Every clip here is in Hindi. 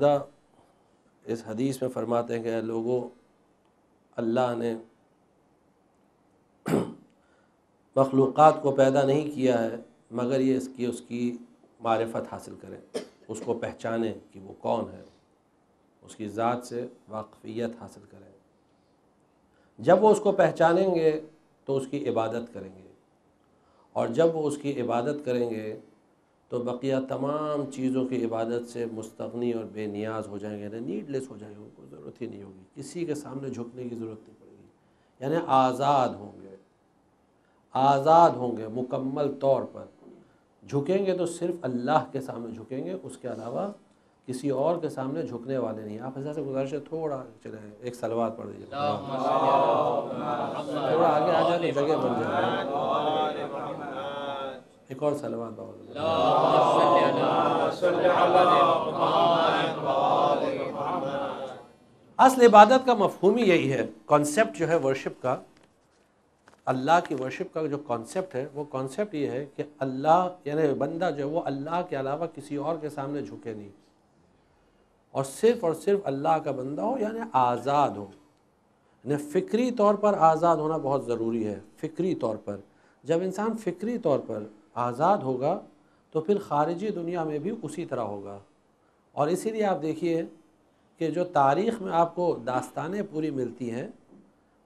खुदा इस हदीस में फरमाते हैं कि लोगों अल्लाह ने मखलूक़ को पैदा नहीं किया है मगर ये इसकी उसकी मारफत हासिल करें उसको पहचाने कि वो कौन है उसकी ज़ात से वाकफ़ियत हासिल करें जब वो उसको पहचानेंगे तो उसकी इबादत करेंगे और जब वो उसकी इबादत करेंगे तो बकिया तमाम चीज़ों की इबादत से मुस्तनी और बेनियाज हो जाएंगे यानी नीडलेस हो जाएंगे उनको ज़रूरत ही नहीं होगी किसी के सामने झुकने की ज़रूरत नहीं पड़ेगी यानी आज़ाद होंगे आज़ाद होंगे मुकम्मल तौर पर झुकेंगे तो सिर्फ अल्लाह के सामने झुकेंगे उसके अलावा किसी और के सामने झुकने वाले नहीं आप ऐसा से गुजारिश है थोड़ा चले एक सलवार पढ़ दीजिए थोड़ा आगे आ जाए तो जगह बन जाए एक और सलवात असल इबादत का मफहूम ही यही है कॉन्सेप्ट जो है वर्शिप का अल्लाह की वर्शिप का जो कॉन्सेप्ट है वो कॉन्सेप्ट ये है कि अल्लाह यानी बंदा जो है वो अल्लाह के अलावा किसी और के सामने झुके नहीं और सिर्फ़ और सिर्फ अल्लाह का बंदा हो यानी आज़ाद हो यानी फ़िक्री तौर पर आज़ाद होना बहुत ज़रूरी है फ़िक्री तौर पर जब इंसान फ़िक्री तौर पर आज़ाद होगा तो फिर ख़ारजी दुनिया में भी उसी तरह होगा और इसीलिए आप देखिए कि जो तारीख़ में आपको दास्तानें पूरी मिलती हैं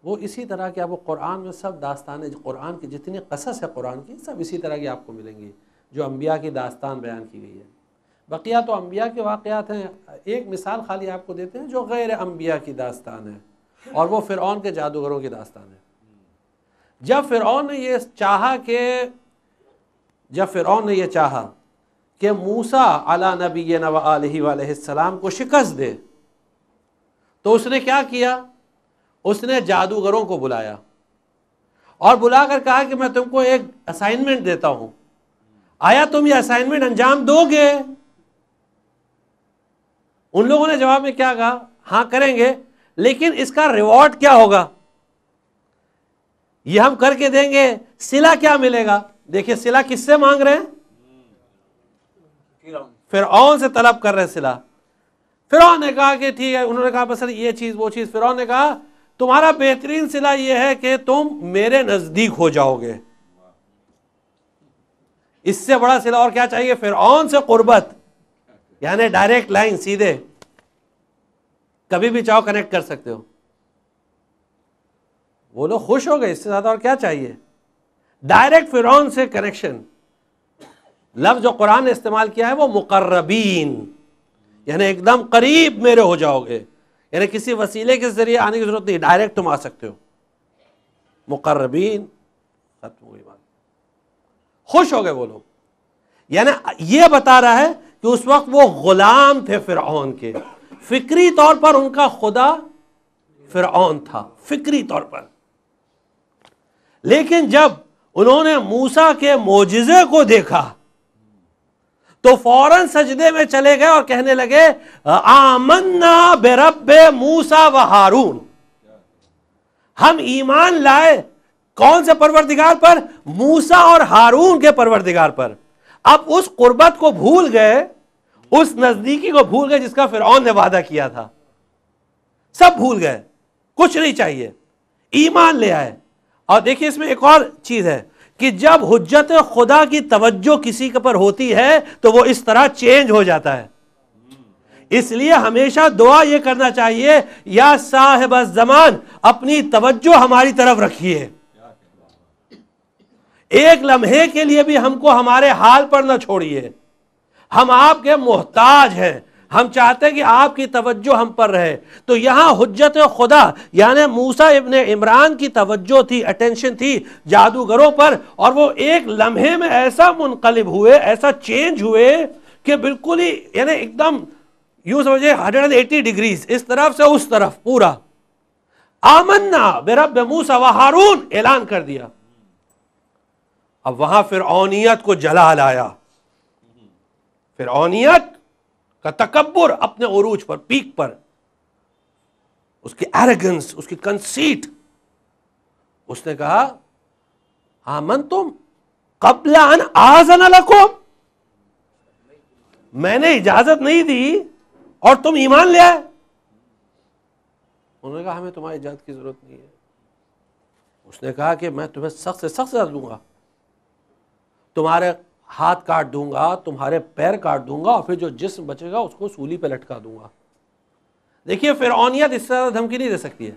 वो इसी तरह की आपको कुरान में सब दास्तान कुरान की जितनी कसस है कुरान की सब इसी तरह की आपको मिलेंगी जो अम्बिया की दास्तान बयान की गई है बकिया तो अम्बिया के वाक़ात हैं एक मिसाल खाली आपको देते हैं जो गैर अम्बिया की दास्तान है और वो फ़िरौन के जादूगरों की दास्तान है जब फ़िरौन ने ये चाहा कि जब फिर ने यह चाह कि मूसा अला नबी नवाम को शिकस्त दे तो उसने क्या किया उसने जादूगरों को बुलाया और बुलाकर कहा कि मैं तुमको एक असाइनमेंट देता हूं आया तुम ये असाइनमेंट अंजाम दोगे उन लोगों ने जवाब में क्या कहा हां करेंगे लेकिन इसका रिवॉर्ड क्या होगा यह हम करके देंगे सिला क्या मिलेगा देखिए सिला किससे मांग रहे हैं फिर ऑन से तलब कर रहे हैं सिला फिर ने कहा कि ठीक है उन्होंने कहा बस सर ये चीज़ वो चीज़ फिर ने कहा तुम्हारा बेहतरीन सिला यह है कि तुम मेरे नज़दीक हो जाओगे इससे बड़ा सिला और क्या चाहिए फिर से कुर्बत यानी डायरेक्ट लाइन सीधे कभी भी चाहो कनेक्ट कर सकते हो वो लोग खुश हो गए इससे ज़्यादा और क्या चाहिए डायरेक्ट फिर से कनेक्शन लफ्ज जो कुरान ने इस्तेमाल किया है वो मुकर्रबीन यानी एकदम करीब मेरे हो जाओगे यानी किसी वसीले के जरिए आने की जरूरत नहीं डायरेक्ट तुम आ सकते हो मुकर्रबीन खत्म हुई बात खुश हो गए वो लोग यानी ये बता रहा है कि उस वक्त वो गुलाम थे फिर के फिक्री तौर पर उनका खुदा फिर था फिक्री तौर पर लेकिन जब उन्होंने मूसा के मोजिजे को देखा तो फौरन सजदे में चले गए और कहने लगे आमन्ना बेरबे मूसा व हारून हम ईमान लाए कौन से परवरदिगार पर मूसा और हारून के परवरदिगार पर अब उस कुर्बत को भूल गए उस नजदीकी को भूल गए जिसका फिर ने वादा किया था सब भूल गए कुछ नहीं चाहिए ईमान ले आए और देखिए इसमें एक और चीज़ है कि जब हजत खुदा की तवज्जो किसी के पर होती है तो वो इस तरह चेंज हो जाता है इसलिए हमेशा दुआ ये करना चाहिए या साहेब जमान अपनी तवज्जो हमारी तरफ रखिए एक लम्हे के लिए भी हमको हमारे हाल पर ना छोड़िए हम आपके मोहताज हैं हम चाहते हैं कि आपकी तवज्जो हम पर रहे तो यहाँ हजत खुदा यानी मूसा इबन इमरान की तवज्जो थी अटेंशन थी जादूगरों पर और वो एक लम्हे में ऐसा मुनकलब हुए ऐसा चेंज हुए कि बिल्कुल ही यानी एकदम यू समझे हंड्रेड एंड एटी डिग्रीज इस तरफ से उस तरफ पूरा आमन्ना बेरब मूसा व हारून ऐलान कर दिया अब वहां फिर औनियत को जला लाया फिर औनियत का तकबर अपने अरूज पर पीक पर उसकी एरेगेंस उसकी कंसीट उसने कहा आमन तुम कबला अन आजन लकुम मैंने इजाजत नहीं दी और तुम ईमान ले आए उन्होंने कहा हमें तुम्हारी इजाजत की जरूरत नहीं है उसने कहा कि मैं तुम्हें सख्त से सख्त दूंगा तुम्हारे हाथ काट दूंगा तुम्हारे पैर काट दूंगा और फिर जो जिस्म बचेगा उसको सूली पे लटका दूंगा देखिए फिरौनियत इससे ज़्यादा धमकी नहीं दे सकती है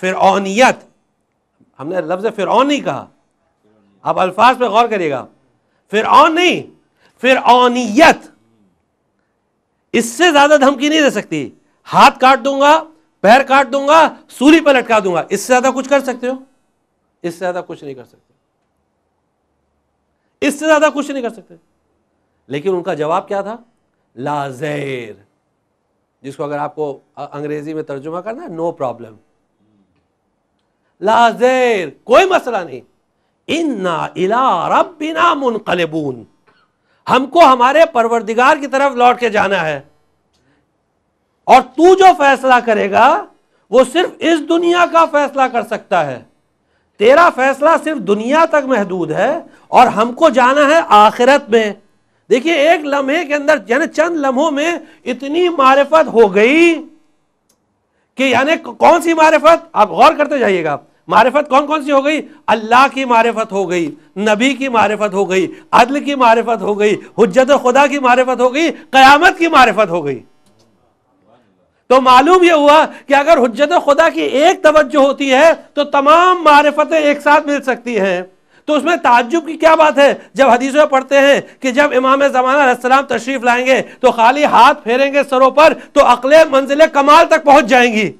फिर ओनियत हमने लफ्ज़ फिर ऑन नहीं कहा आप अल्फाज पे गौर करिएगा फिर ऑन नहीं फिर ओनियत इससे ज़्यादा धमकी नहीं दे सकती हाथ काट दूंगा पैर काट दूंगा सूली पर लटका दूंगा इससे ज़्यादा कुछ कर सकते हो इससे ज़्यादा कुछ नहीं कर सकते इससे ज्यादा कुछ नहीं कर सकते लेकिन उनका जवाब क्या था लाजैर जिसको अगर आपको अंग्रेजी में तर्जुमा करना है नो प्रॉब्लम लाजैर कोई मसला नहीं इन्ना इला रब बिना हमको हमारे परवरदिगार की तरफ लौट के जाना है और तू जो फैसला करेगा वो सिर्फ इस दुनिया का फैसला कर सकता है तेरा फैसला सिर्फ दुनिया तक महदूद है और हमको जाना है आखिरत में देखिए एक लम्हे के अंदर यानी चंद लम्हों में इतनी मारिफत हो गई कि यानी कौन सी मारिफत आप गौर करते जाइएगा मारिफत कौन कौन सी हो गई अल्लाह की मारफत हो गई नबी की मारफत हो गई अदल की मारफत हो गई हजत खुदा की मारफत हो गई क़यामत की मारफत हो गई तो मालूम यह हुआ कि अगर हजरत खुदा की एक तवज्जो होती है तो तमाम मारफतें एक साथ मिल सकती हैं तो उसमें ताज्जुब की क्या बात है जब हदीसों में पढ़ते हैं कि जब इमाम ज़माना तशरीफ लाएंगे तो खाली हाथ फेरेंगे सरों पर तो अकले मंजिल कमाल तक पहुंच जाएंगी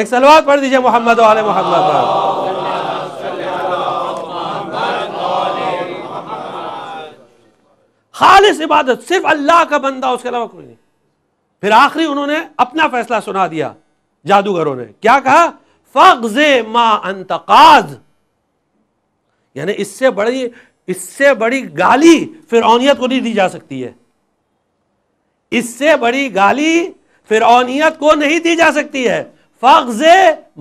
एक सलवार पढ़ दीजिए मोहम्मद वाले मोहम्मद खालिश इबादत सिर्फ अल्लाह का बंदा उसके अलावा कोई नहीं फिर आखिरी उन्होंने अपना फैसला सुना दिया जादूगरों ने क्या कहा फे मा अंतकाज यानी इससे बड़ी इससे बड़ी गाली फिर को नहीं दी जा सकती है इससे बड़ी गाली फिर को नहीं दी जा सकती है फे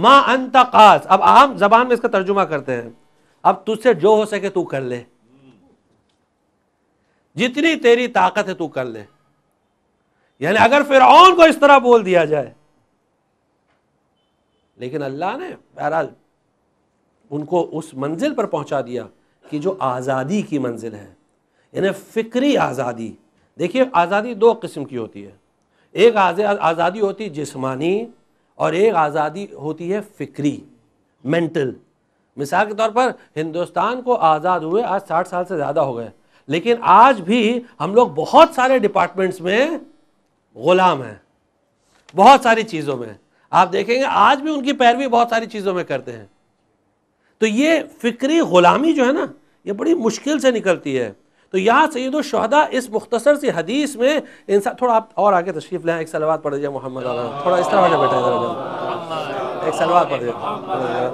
मा अंतकाज अब आम जबान में इसका तर्जुमा करते हैं अब तुझसे जो हो सके तू कर ले जितनी तेरी ताकत है तू कर ले यानी अगर फिरौन को इस तरह बोल दिया जाए लेकिन अल्लाह ने बहरहाल उनको उस मंजिल पर पहुंचा दिया कि जो आज़ादी की मंजिल है यानी फ़िक्री आज़ादी देखिए आज़ादी दो किस्म की होती है एक आज़ादी होती है जिसमानी और एक आज़ादी होती है फ़िक्री मेंटल मिसाल के तौर पर हिंदुस्तान को आज़ाद हुए आज साठ साल से ज़्यादा हो गए लेकिन आज भी हम लोग बहुत सारे डिपार्टमेंट्स में ग़ुलाम हैं बहुत सारी चीज़ों में आप देखेंगे आज भी उनकी पैरवी बहुत सारी चीज़ों में करते हैं तो ये फ़िक्री ग़ुलामी जो है ना ये बड़ी मुश्किल से निकलती है तो यहाँ सैद शहदा इस मुख्तसर सी हदीस में इंसान थोड़ा आप और आगे तशरीफ लें एक सलवा पढ़ दीजिए मोहम्मद थोड़ा इस तरह बैठा एक सलवा पढ़ दीजिए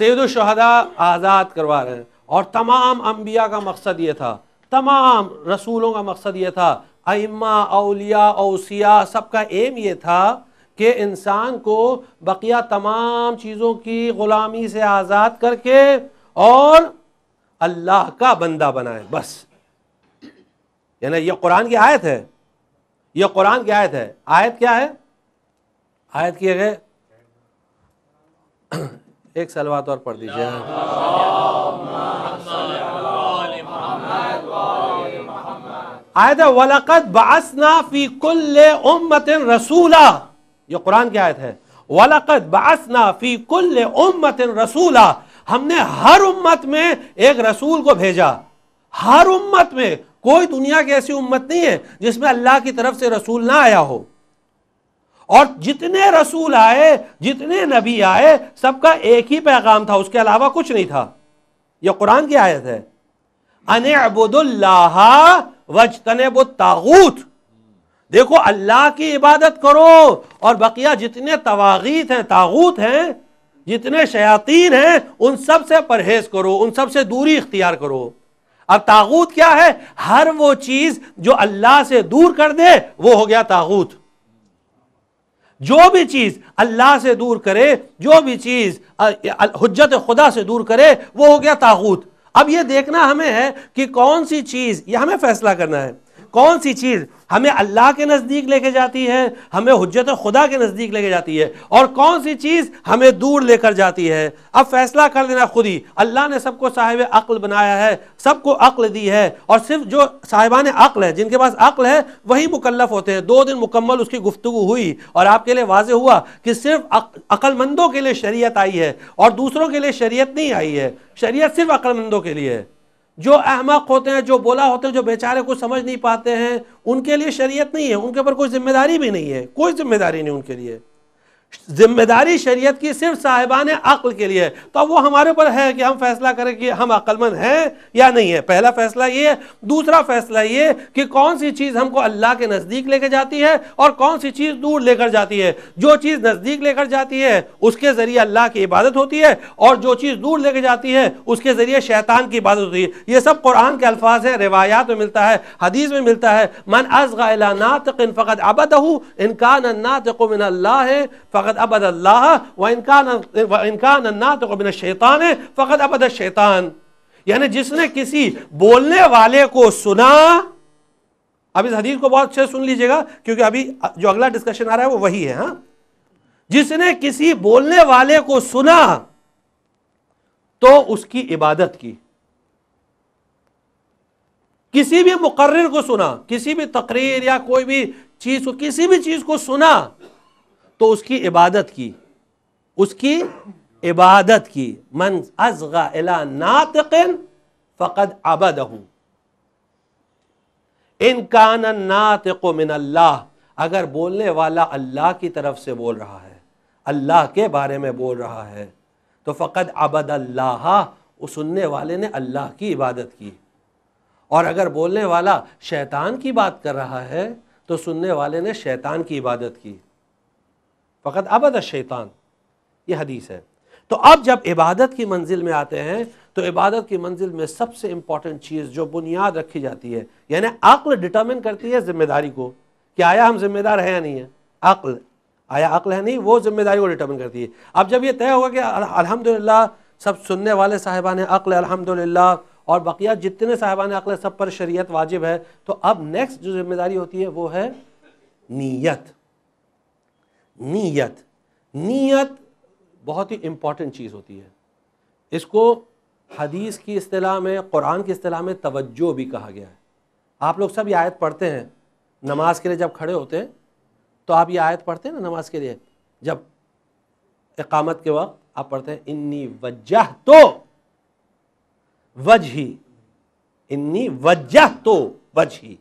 सैद शहदा आज़ाद करवा रहे हैं और तमाम अम्बिया का मकसद ये था तमाम रसूलों का मकसद ये था अम्मा अलिया अवसिया सबका एम ये था कि इंसान को बकिया तमाम चीज़ों की ग़ुलामी से आज़ाद करके और अल्लाह का बंदा बनाए बस यानी यह कुरान की आयत है यह कुरान की आयत है आयत क्या है आयत किए गए एक सलवा और पढ़ दीजिए आयत है वलकत बासना कुल उम्मत रसूला ये कुरान की आयत है वलकत बासना कुल उम्मत रसूला हमने हर उम्मत में एक रसूल को भेजा हर उम्मत में कोई दुनिया की ऐसी उम्मत नहीं है जिसमें अल्लाह की तरफ से रसूल ना आया हो और जितने रसूल आए जितने नबी आए सबका एक ही पैगाम था उसके अलावा कुछ नहीं था यह कुरान की आयत है अनबुदुल्लाह तागूत देखो अल्लाह की इबादत करो और बकिया जितने तवागीत हैं तागूत हैं जितने शयातीन हैं उन सब से परहेज करो उन सब से दूरी इख्तियार करो अब तागूत क्या है हर वो चीज जो अल्लाह से दूर कर दे वो हो गया तागूत जो भी चीज अल्लाह से दूर करे जो भी चीज हजत खुदा से दूर करे वो हो गया तागूत अब ये देखना हमें है कि कौन सी चीज ये हमें फैसला करना है कौन सी चीज़ हमें अल्लाह के नज़दीक लेके जाती है हमें हजरत खुदा के नज़दीक लेके जाती है और कौन सी चीज़ हमें दूर लेकर जाती है अब फैसला कर लेना खुद ही अल्लाह ने सबको साहिब अक्ल बनाया है सबको अक्ल दी है और सिर्फ जो साहिबान अक्ल है जिनके पास अक्ल है वही मुकलफ होते हैं दो दिन मुकम्मल उसकी गुफ्तु हुई और आपके लिए वाज हुआ कि सिर्फ अक्लमंदों के लिए शरीय आई है और दूसरों के लिए शरीय नहीं आई है शरीय सिर्फ अक्लमंदों के लिए है जो अहमक होते हैं जो बोला होते हैं जो बेचारे कुछ समझ नहीं पाते हैं उनके लिए शरीयत नहीं है उनके ऊपर कोई जिम्मेदारी भी नहीं है कोई जिम्मेदारी नहीं उनके लिए जिम्मेदारी शरीयत की सिर्फ साहिबान अक्ल के लिए तो वो हमारे ऊपर है कि हम फैसला करें कि हम अक्लमंद हैं या नहीं है पहला फैसला ये दूसरा फैसला ये कि कौन सी चीज़ हमको अल्लाह के नज़दीक लेकर जाती है और कौन सी चीज़ दूर लेकर जाती है जो चीज़ नज़दीक लेकर जाती है उसके ज़रिए अल्लाह की इबादत होती है और जो चीज़ दूर लेकर जाती है उसके ज़रिए शैतान की इबादत होती है ये सब कुरान के अल्फाज हैं रिवायात में मिलता है हदीस में मिलता है मन अज़ नातक़ फ़कत अबदहू इनकान नातक़ मिन अल्लाह है फ़कत अबद अल्लाह व इनकान अन्ना तो बिना शैतान है फ़कत अबद शैतान यानी जिसने किसी बोलने वाले को सुना अब इस हदीस को बहुत अच्छे सुन लीजिएगा क्योंकि अभी जो अगला डिस्कशन आ रहा है वो वही है हाँ जिसने किसी बोलने वाले को सुना तो उसकी इबादत की किसी भी मुकर्र को सुना किसी भी तकरीर या कोई भी चीज को किसी भी चीज को सुना तो उसकी इबादत की उसकी इबादत की मन अजगा इला नातिन फ़कद अबद हूँ इनकान नातिक मिन अल्लाह अगर बोलने वाला अल्लाह की तरफ से बोल रहा है अल्लाह के बारे में बोल रहा है तो फ़कद अबद अल्लाह उस सुनने वाले ने अल्लाह की इबादत की और अगर बोलने वाला शैतान की बात कर रहा है तो सुनने वाले ने शैतान की इबादत की फ़कत अबद शैतान ये हदीस है तो अब जब इबादत की मंजिल में आते हैं तो इबादत की मंजिल में सबसे इम्पॉर्टेंट चीज़ जो बुनियाद रखी जाती है यानी अक्ल डिटर्मिन करती है जिम्मेदारी को कि आया हम जिम्मेदार हैं या नहीं है अक्ल आया अक्ल है नहीं वो जिम्मेदारी को डिटर्मिन करती है अब जब ये तय होगा कि अलहमदिल्ला सब सुनने वाले साहिबान अक्ल अलहमदिल्ला और बकिया जितने साहिबान अक्ल सब पर शरीयत वाजिब है तो अब नेक्स्ट जो जिम्मेदारी होती है वो है नीयत नीयत नीयत बहुत ही इम्पॉर्टेंट चीज़ होती है इसको हदीस की अतलाह में कुरान की अतलाह में तवज्जो भी कहा गया है आप लोग सब ये आयत पढ़ते हैं नमाज के लिए जब खड़े होते हैं तो आप ये आयत पढ़ते हैं ना नमाज के लिए जब इकामत के वक्त आप पढ़ते हैं इन्नी वजह तो वजही इन्नी वजह तो वजही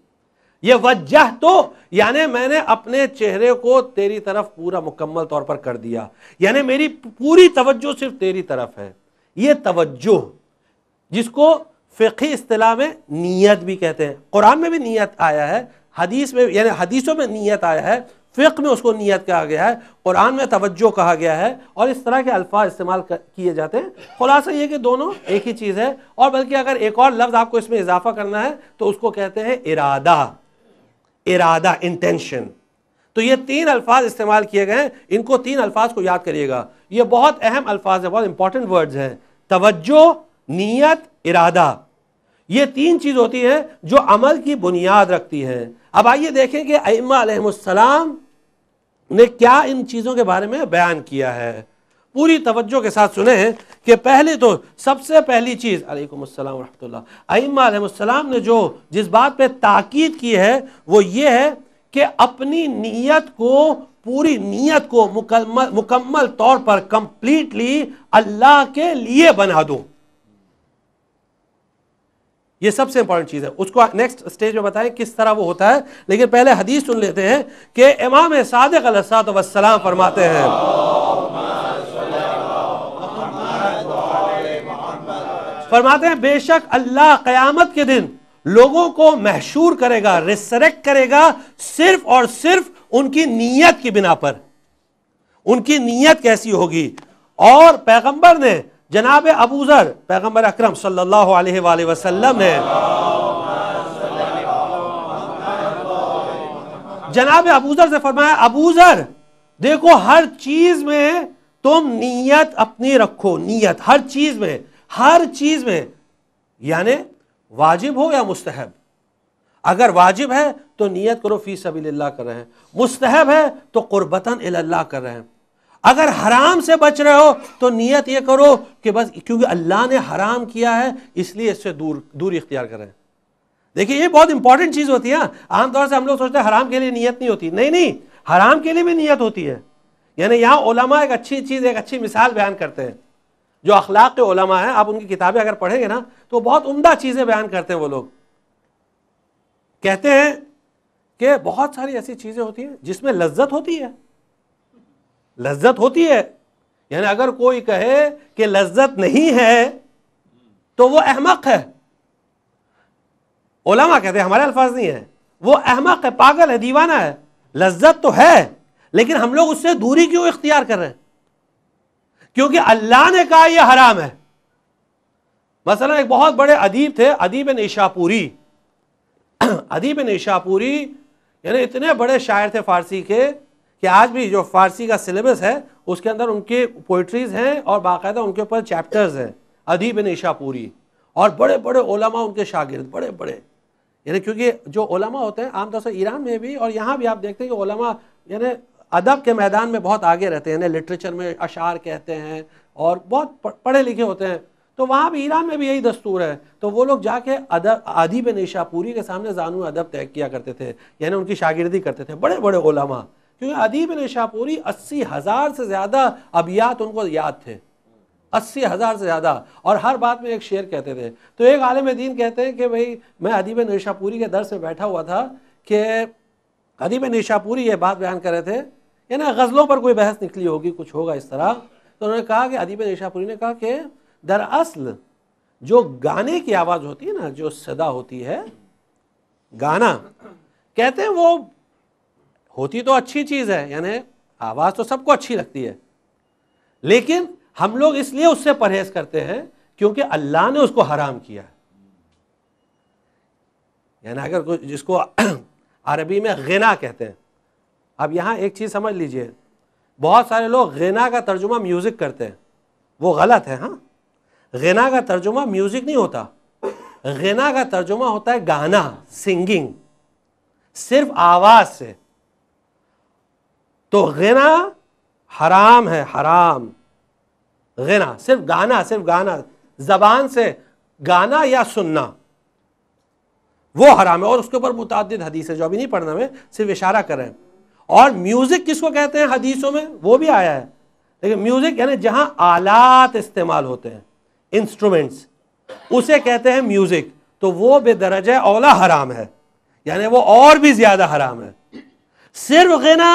ये वजह तो यानी मैंने अपने चेहरे को तेरी तरफ पूरा मुकम्मल तौर पर कर दिया यानी मेरी पूरी तवज्जो सिर्फ तेरी तरफ है ये तवज्जो जिसको फ़िकी अतलाह में नीयत भी कहते हैं कुरान में भी नीयत आया है हदीस में यानी हदीसों में नीयत आया है फ़िक में उसको नीयत कहा गया है कुरान में तवज्जो कहा गया है और इस तरह के अल्फाज इस्तेमाल किए जाते हैं खुलासा ये कि दोनों एक ही चीज़ है और बल्कि अगर एक और लफ्ज़ आपको इसमें इजाफा करना है तो उसको कहते हैं इरादा इरादा इंटेंशन तो ये तीन अल्फाज इस्तेमाल किए गए हैं इनको तीन अल्फाज को याद करिएगा ये बहुत अहम अल्फाज है बहुत इंपॉर्टेंट वर्ड्स हैं तवज्जो नीयत इरादा ये तीन चीज़ होती है जो अमल की बुनियाद रखती है अब आइए देखें कि अम्मा ने क्या इन चीज़ों के बारे में बयान किया है पूरी तवज्जो के साथ सुने हैं कि पहले तो सबसे पहली चीज़ अलैक्म वरहमल्लाम ने जो जिस बात पे ताकीद की है वो ये है कि अपनी नीयत को पूरी नीयत को मुकम्मल मुकम्मल तौर पर कंप्लीटली अल्लाह के लिए बना दो ये सबसे इंपॉर्टेंट चीज़ है उसको नेक्स्ट स्टेज में बताएं किस तरह वो होता है लेकिन पहले हदीस सुन लेते हैं कि इमाम सादक सलाम फरमाते हैं फरमाते हैं बेशक अल्लाह कयामत के दिन लोगों को महशूर करेगा रिसरेक्ट करेगा सिर्फ और सिर्फ उनकी नीयत की बिना पर उनकी नीयत कैसी होगी और पैगंबर ने जनाब अबूजर पैगंबर अकरम सल्लल्लाहु अलैहि वसल्लम ने जनाब अबूजर से फरमाया अबूजर देखो हर चीज में तुम नीयत अपनी रखो नीयत हर चीज में हर चीज में यानी वाजिब हो या मुस्तहब अगर वाजिब है तो नियत करो फी सबील्ला कर रहे हैं मुस्तहब है तो कुर्बतन अल्लाह कर रहे हैं अगर हराम से बच रहे हो तो नियत ये करो कि बस क्योंकि अल्लाह ने हराम किया है इसलिए इससे दूर दूर इख्तियार करें देखिए ये बहुत इंपॉर्टेंट चीज़ होती है हाँ। आमतौर से हम लोग सोचते हैं हराम के लिए नियत नहीं होती नहीं नहीं हराम के लिए भी नियत होती है यानी यहाँ ओलमा एक अच्छी चीज़ एक अच्छी मिसाल बयान करते हैं जो अखलाक के ओलमा हैं आप उनकी किताबें अगर पढ़ेंगे ना तो बहुत उम्दा चीज़ें बयान करते हैं वो लोग कहते हैं कि बहुत सारी ऐसी चीज़ें होती हैं जिसमें लज्जत होती है लज्जत होती है यानी अगर कोई कहे कि लज्जत नहीं है तो वो अहमक है ओलामा कहते हैं हमारे अल्फाज नहीं है वो अहमक है पागल है दीवाना है लज्जत तो है लेकिन हम लोग उससे दूरी क्यों इख्तियार कर रहे हैं क्योंकि अल्लाह ने कहा यह हराम है मसला एक बहुत बड़े अदीब थे अदीब निशापुरी अदीब निशापुरी यानी इतने बड़े शायर थे फारसी के कि आज भी जो फारसी का सिलेबस है उसके अंदर उनके पोइट्रीज हैं और बाकायदा उनके ऊपर चैप्टर्स हैं अदीब निशापुरी और बड़े बड़े ओलमा उनके शागिर्द बड़े बड़े यानी क्योंकि जो ओलमा होते हैं आमतौर से ईरान में भी और यहाँ भी आप देखते हैं कि ओलमा यानी अदब के मैदान में बहुत आगे रहते हैं लिटरेचर में अशार कहते हैं और बहुत पढ़े लिखे होते हैं तो वहाँ भी ईरान में भी यही दस्तूर है तो वो लोग जाके अदब आदिब निशापुरी के सामने जानू अदब तय किया करते थे यानी उनकी शागिर्दी करते थे बड़े बड़े ओलमा क्योंकि अदीब निशापुरी अस्सी हज़ार से ज़्यादा अबियात उनको याद थे अस्सी हज़ार से ज़्यादा और हर बात में एक शेर कहते थे तो एक आलम दीन कहते हैं कि भाई मैं अदीब निशापुरी के दर से बैठा हुआ था कि अदीब निशापुरी ये बात बयान कर रहे थे ना गज़लों पर कोई बहस निकली होगी कुछ होगा इस तरह तो उन्होंने कहा कि अदीब निशापुरी ने कहा कि दरअसल जो गाने की आवाज़ होती है ना जो सदा होती है गाना कहते हैं वो होती तो अच्छी चीज़ है यानी आवाज़ तो सबको अच्छी लगती है लेकिन हम लोग इसलिए उससे परहेज करते हैं क्योंकि अल्लाह ने उसको हराम किया है यानी अगर जिसको अरबी में गना कहते हैं अब यहाँ एक चीज़ समझ लीजिए बहुत सारे लोग गना का तर्जुमा म्यूज़िक करते हैं वो गलत है हाँ गना का तर्जुमा म्यूज़िक नहीं होता गना का तर्जुमा होता है गाना सिंगिंग सिर्फ आवाज़ से तो गना हराम है हराम गना सिर्फ गाना सिर्फ गाना जबान से गाना या सुनना वो हराम है और उसके ऊपर मुतद हदीस है जो अभी नहीं पढ़ना में सिर्फ इशारा करें और म्यूजिक किसको कहते हैं हदीसों में वो भी आया है लेकिन म्यूजिक यानी जहां आलात इस्तेमाल होते हैं इंस्ट्रूमेंट्स उसे कहते हैं म्यूजिक तो वो बेदरज औला हराम है यानी वो और भी ज्यादा हराम है सिर्फ गना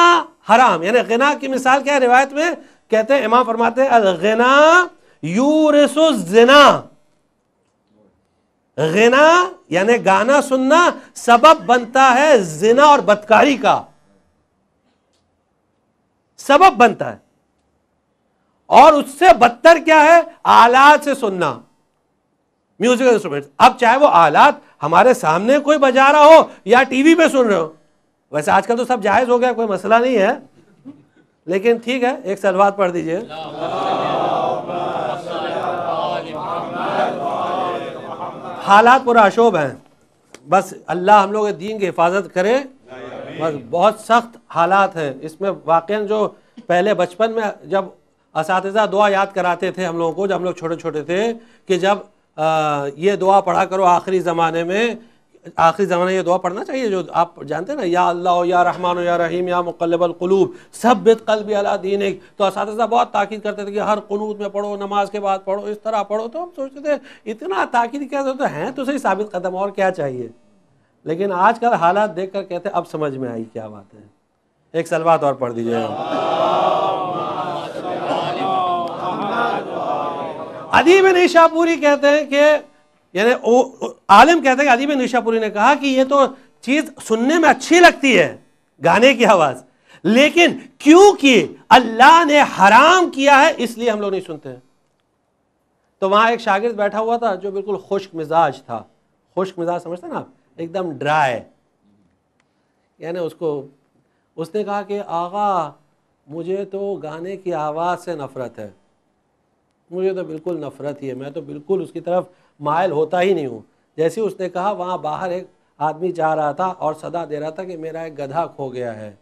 हराम यानी गना की मिसाल क्या है रिवायत में कहते हैं इमाम फरमाते हैं अलगना यूरसुजना गना यानी गाना सुनना सबब बनता है जिना और बदकारी का सबब बनता है और उससे बदतर क्या है आलात से सुनना म्यूजिकल इंस्ट्रूमेंट अब चाहे वो आलात हमारे सामने कोई बजा रहा हो या टीवी पे सुन रहे हो वैसे आजकल तो सब जायज हो गया कोई मसला नहीं है लेकिन ठीक है एक सलवाद पढ़ दीजिए हालात पूरा अशोभ हैं बस अल्लाह हम लोग दीन की हिफाजत करे बस बहुत सख्त हालात है इसमें वाक़ जो पहले बचपन में जब इस दुआ याद कराते थे हम लोगों को जब हम लोग छोटे छोटे थे कि जब आ, ये दुआ पढ़ा करो आखिरी ज़माने में आखिरी ज़माने ये दुआ पढ़ना चाहिए जो आप जानते हैं ना या अल्लाह या रहमान या रहीम या मुकलबलकलूब सब बित भी अला दीन एक तो इस बहुत ताक़द करते थे कि हर कनूत में पढ़ो नमाज के बाद पढ़ो इस तरह पढ़ो तो हम सोचते थे इतना ताक़द क्या तो हैं तो सही साबित कदम और क्या चाहिए लेकिन आजकल हालात देखकर कहते अब समझ में आई क्या बात है एक सलवात और पढ़ दीजिएगा अदीब निशापुरी कहते हैं कि यानी आलिम कहते हैं कि अदीब निशापुरी ने कहा कि ये तो चीज़ सुनने में अच्छी लगती है गाने की आवाज़ लेकिन क्योंकि अल्लाह ने हराम किया है इसलिए हम लोग नहीं सुनते हैं तो वहां एक शागिर्द बैठा हुआ था जो बिल्कुल खुश्क मिजाज था खुश्क मिजाज समझते ना आप एकदम ड्राई यानी उसको उसने कहा कि आगा मुझे तो गाने की आवाज़ से नफ़रत है मुझे तो बिल्कुल नफ़रत ही है मैं तो बिल्कुल उसकी तरफ मायल होता ही नहीं हूँ जैसे उसने कहा वहाँ बाहर एक आदमी जा रहा था और सदा दे रहा था कि मेरा एक गधा खो गया है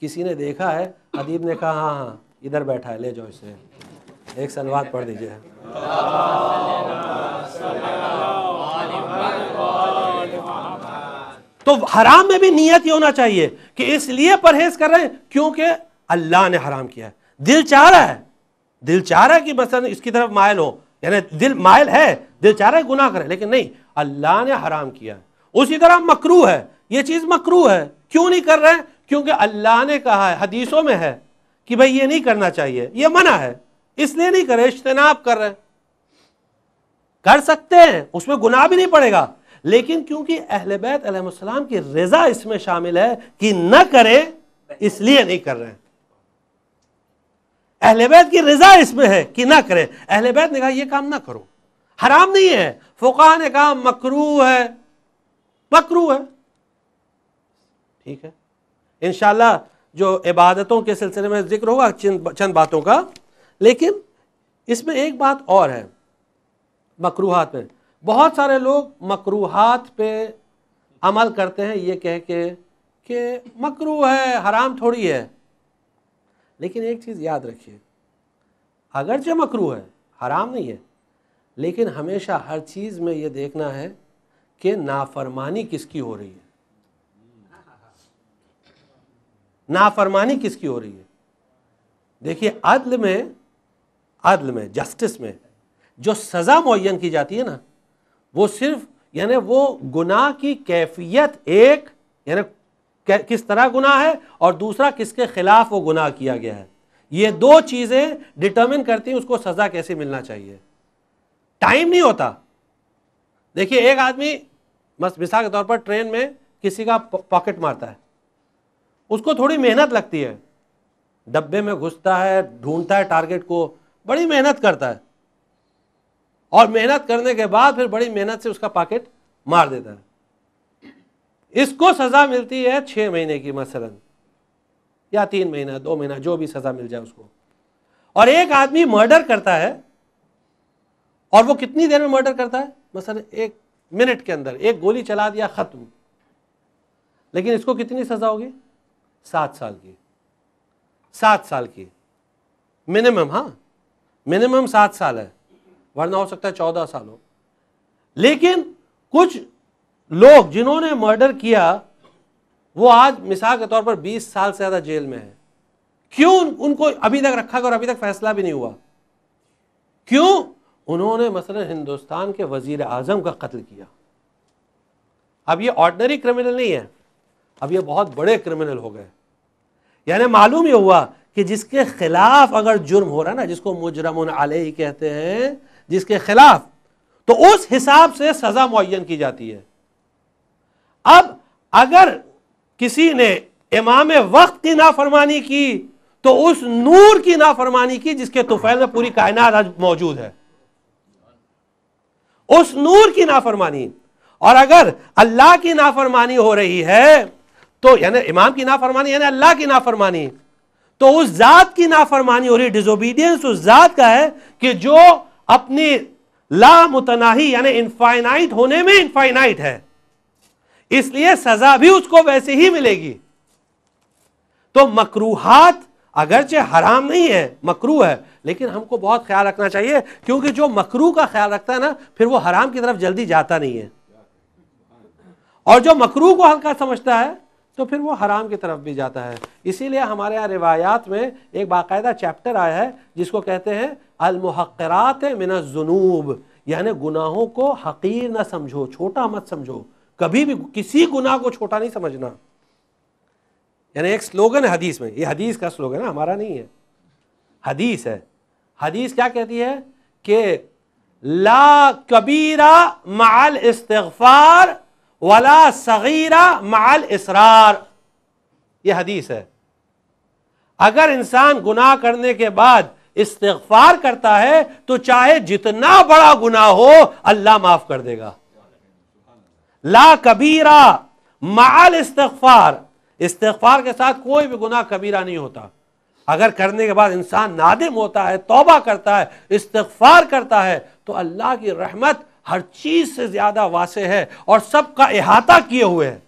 किसी ने देखा है अदीब ने कहा हाँ हाँ इधर बैठा है ले जाओ इसे एक सलवार पढ़ दीजिए तो हराम में भी नीयत ये होना चाहिए कि इसलिए परहेज कर रहे हैं क्योंकि अल्लाह ने हराम किया है दिल चाह रहा है दिल चाह रहा है कि मसलन इसकी तरफ मायल हो यानी दिल मायल है दिल चाह रहा है गुनाह करे लेकिन नहीं अल्लाह ने हराम किया है उसी तरह मकरू है ये चीज़ मकरू है क्यों नहीं कर रहे हैं क्योंकि अल्लाह ने कहा है हदीसों में है कि भाई ये नहीं करना चाहिए ये मना है इसलिए नहीं करे इज्तनाब कर रहे कर सकते हैं उसमें गुनाह भी नहीं पड़ेगा लेकिन क्योंकि अहलबैत बैत अलैहिस्सलाम की रजा इसमें शामिल है कि न करें इसलिए नहीं कर रहे हैं बैत की रजा इसमें है कि ना करें अहलबैत बैत ने कहा यह काम ना करो हराम नहीं है फुका ने कहा मकरू है मकरू है ठीक है इनशाला जो इबादतों के सिलसिले में जिक्र होगा चंद बातों का लेकिन इसमें एक बात और है मकरूहत में बहुत सारे लोग मकरूहत पे अमल करते हैं ये कह के कि मकरू है हराम थोड़ी है लेकिन एक चीज़ याद रखिए अगर जो मकरू है हराम नहीं है लेकिन हमेशा हर चीज़ में ये देखना है कि नाफरमानी किसकी हो रही है नाफरमानी किसकी हो रही है देखिए अदल में अदल में जस्टिस में जो सज़ा मुन की जाती है ना वो सिर्फ यानी वो गुनाह की कैफियत एक यानी किस तरह गुनाह है और दूसरा किसके खिलाफ वो गुनाह किया गया है ये दो चीज़ें डिटर्मिन करती हैं उसको सज़ा कैसे मिलना चाहिए टाइम नहीं होता देखिए एक आदमी मिसाल के तौर पर ट्रेन में किसी का पॉकेट मारता है उसको थोड़ी मेहनत लगती है डब्बे में घुसता है ढूंढता है टारगेट को बड़ी मेहनत करता है और मेहनत करने के बाद फिर बड़ी मेहनत से उसका पॉकेट मार देता है इसको सज़ा मिलती है छह महीने की मसलन या तीन महीना दो महीना जो भी सज़ा मिल जाए उसको और एक आदमी मर्डर करता है और वो कितनी देर में मर्डर करता है मसलन एक मिनट के अंदर एक गोली चला दिया ख़त्म लेकिन इसको कितनी सज़ा होगी सात साल की सात साल की मिनिमम हाँ मिनिमम सात साल है वरना हो सकता है चौदह साल हो लेकिन कुछ लोग जिन्होंने मर्डर किया वो आज मिसाल के तौर पर 20 साल से ज़्यादा जेल में है क्यों उनको अभी तक रखा गया और अभी तक फैसला भी नहीं हुआ क्यों उन्होंने मसलन हिंदुस्तान के वजीर आजम का कत्ल किया अब ये ऑर्डनरी क्रिमिनल नहीं है अब ये बहुत बड़े क्रिमिनल हो गए यानी मालूम ये हुआ कि जिसके खिलाफ अगर जुर्म हो रहा है ना जिसको मुजरम आलही कहते हैं जिसके खिलाफ तो उस हिसाब से सजा मुन की जाती है अब अगर किसी ने इमाम वक्त की नाफरमानी की तो उस नूर की नाफरमानी की जिसके तुफैल में पूरी कायनात आज मौजूद है उस नूर की नाफरमानी और अगर अल्लाह की नाफरमानी हो रही है तो यानी इमाम की नाफरमानी यानी अल्लाह की नाफरमानी तो उस जात की नाफरमानी हो रही डिसोबीडियंस उस जात का है कि जो अपने ला मुतनाही यानी इनफाइनाइट होने में इनफाइनाइट है इसलिए सजा भी उसको वैसे ही मिलेगी तो मकरूहत अगरचे हराम नहीं है मकरू है लेकिन हमको बहुत ख्याल रखना चाहिए क्योंकि जो मकरू का ख्याल रखता है ना फिर वो हराम की तरफ जल्दी जाता नहीं है और जो मकरू को हल्का समझता है तो फिर वो हराम की तरफ भी जाता है इसीलिए हमारे यहाँ रिवायात में एक बाकायदा चैप्टर आया है जिसको कहते हैं अलमहक़रात मिन जुनूब यानी गुनाहों को हकीर ना समझो छोटा मत समझो कभी भी किसी गुनाह को छोटा नहीं समझना यानी एक स्लोगन है हदीस में ये हदीस का स्लोगन है हमारा नहीं है हदीस है हदीस क्या कहती है कि ला कबीरा माल इस्तफार वला सगीरा माल इसरार यह हदीस है अगर इंसान गुनाह करने के बाद इस्तफार करता है तो चाहे जितना बड़ा गुनाह हो अल्लाह माफ कर देगा ला कबीरा माल इस्तफार इस्तफार के साथ कोई भी गुनाह कबीरा नहीं होता अगर करने के बाद इंसान नादिम होता है तौबा करता है इस्तफार करता है तो अल्लाह की रहमत हर चीज से ज्यादा वासे है और सबका अहाता किए हुए है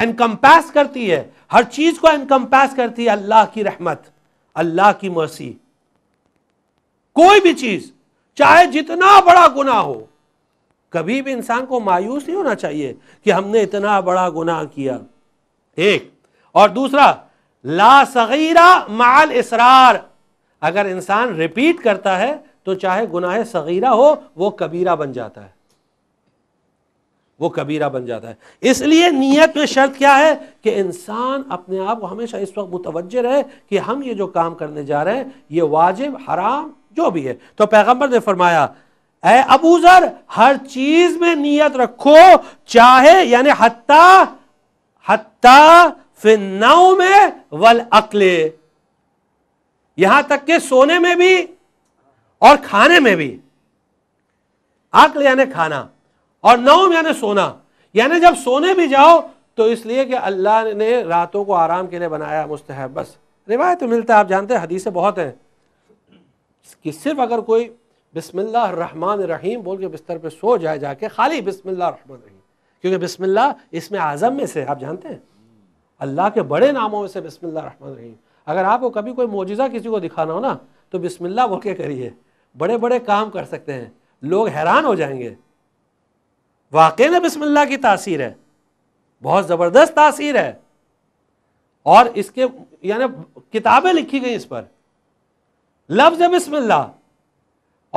एनकम्पैस करती है हर चीज को एनकम्पैस करती है अल्लाह की रहमत अल्लाह की मर्सी कोई भी चीज चाहे जितना बड़ा गुना हो कभी भी इंसान को मायूस नहीं होना चाहिए कि हमने इतना बड़ा गुनाह किया एक और दूसरा ला सगीरा माल इसरार अगर इंसान रिपीट करता है तो चाहे गुनाह सगीरा हो वो कबीरा बन जाता है वो कबीरा बन जाता है इसलिए नियत में शर्त क्या है कि इंसान अपने आप को हमेशा इस वक्त मुतवज रहे कि हम ये जो काम करने जा रहे हैं ये वाजिब हराम जो भी है तो पैगंबर ने फरमाया ए अबूजर हर चीज में नियत रखो चाहे यानी हत्ता हत्ता नाव में वल अकले यहां तक के सोने में भी और खाने में भी अकल यानी खाना और नौम यानी सोना यानी जब सोने भी जाओ तो इसलिए कि अल्लाह ने रातों को आराम के लिए बनाया मुस्तहब बस रिवायत तो मिलता है आप जानते हैं हदीसें बहुत हैं कि सिर्फ अगर कोई बिस्मिल्लाह रहमान रहीम बोल के बिस्तर पे सो जाए जाके खाली बिस्मिल्लाह रहमान रहीम क्योंकि बिस्मिल्लाह इसमें आज़म में से आप जानते हैं अल्लाह के बड़े नामों में से बिस्मिल्लाह रहमान रहीम अगर आपको कभी कोई मोजिज़ा किसी को दिखाना हो ना तो बिस्मिल्लाह बोल के करिए बड़े बड़े काम कर सकते हैं लोग हैरान हो जाएंगे वाकई में बिस्मिल्लाह की तासीर है बहुत ज़बरदस्त तासीर है और इसके यानी किताबें लिखी गई इस पर लफ्ज़ है बिस्मिल्लाह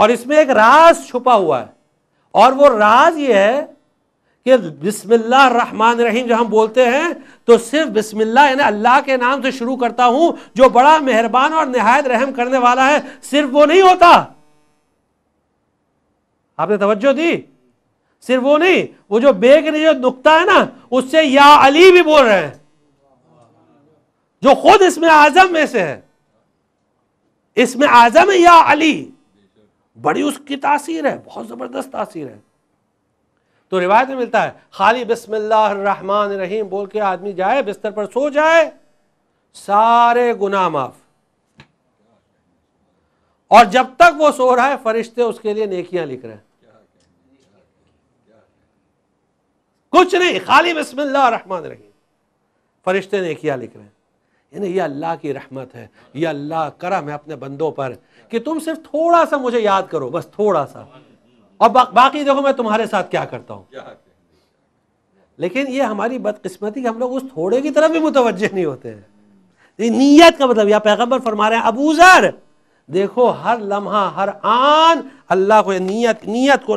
और इसमें एक राज छुपा हुआ है और वो राज ये है कि बिस्मिल्लाह रहमान रहीम जब हम बोलते हैं तो सिर्फ बिस्मिल्लाह यानी अल्लाह के नाम से शुरू करता हूं जो बड़ा मेहरबान और नहायत रहम करने वाला है सिर्फ वो नहीं होता आपने तवज्जो दी सिर्फ वो नहीं वो जो बेग ने जो नुकता है ना उससे या अली भी बोल रहे हैं जो खुद इसमें आजम में से है इसमें आजम है या अली बड़ी उसकी तासीर है बहुत ज़बरदस्त तासीर है तो रिवायत में मिलता है खाली बिस्मिल्लाहमान रहीम बोल के आदमी जाए बिस्तर पर सो जाए सारे गुनाह माफ और जब तक वो सो रहा है फरिश्ते उसके लिए नेकियां लिख रहे हैं कुछ नहीं खाली बसमिल्ला रहमान रही फरिश्ते नेकियां लिख रहे हैं यानी ये अल्लाह की रहमत है ये अल्लाह करम है अपने बंदों पर कि तुम सिर्फ थोड़ा सा मुझे याद करो बस थोड़ा सा और बा, बाकी देखो मैं तुम्हारे साथ क्या करता हूं लेकिन ये हमारी बदकिस्मती हम लोग उस थोड़े की तरफ भी मुतवजह नहीं होते हैं नीयत का मतलब या पैगंबर फरमा रहे हैं अबूजर देखो हर लम्हा हर आन अल्लाह को नीयत नीयत को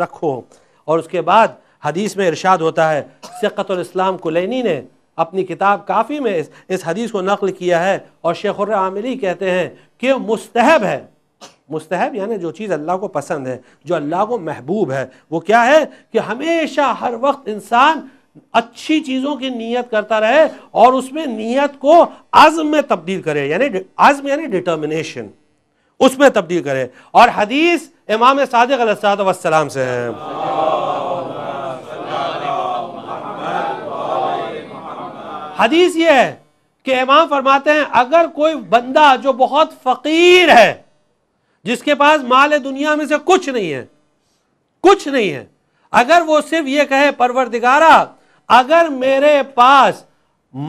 रखो और उसके बाद हदीस में इरशाद होता है सिकतलाम कुलैनी ने अपनी किताब काफ़ी में इस, इस हदीस को नकल किया है और शेख आमिली कहते हैं कि मुस्तहब है मुस्तहब यानी जो चीज़ अल्लाह को पसंद है जो अल्लाह को महबूब है वो क्या है कि हमेशा हर वक्त इंसान अच्छी चीज़ों की नीयत करता रहे और उसमें नीयत को आज़म में तब्दील करे यानी आज़म यानी डिटर्मिनेशन उसमें तब्दील करे और हदीस इमाम सादक से है हदीस ये है कि इमाम फरमाते हैं अगर कोई बंदा जो बहुत फकीर है जिसके पास माल दुनिया में से कुछ नहीं है कुछ नहीं है अगर वो सिर्फ ये कहे परवरदिगारा अगर मेरे पास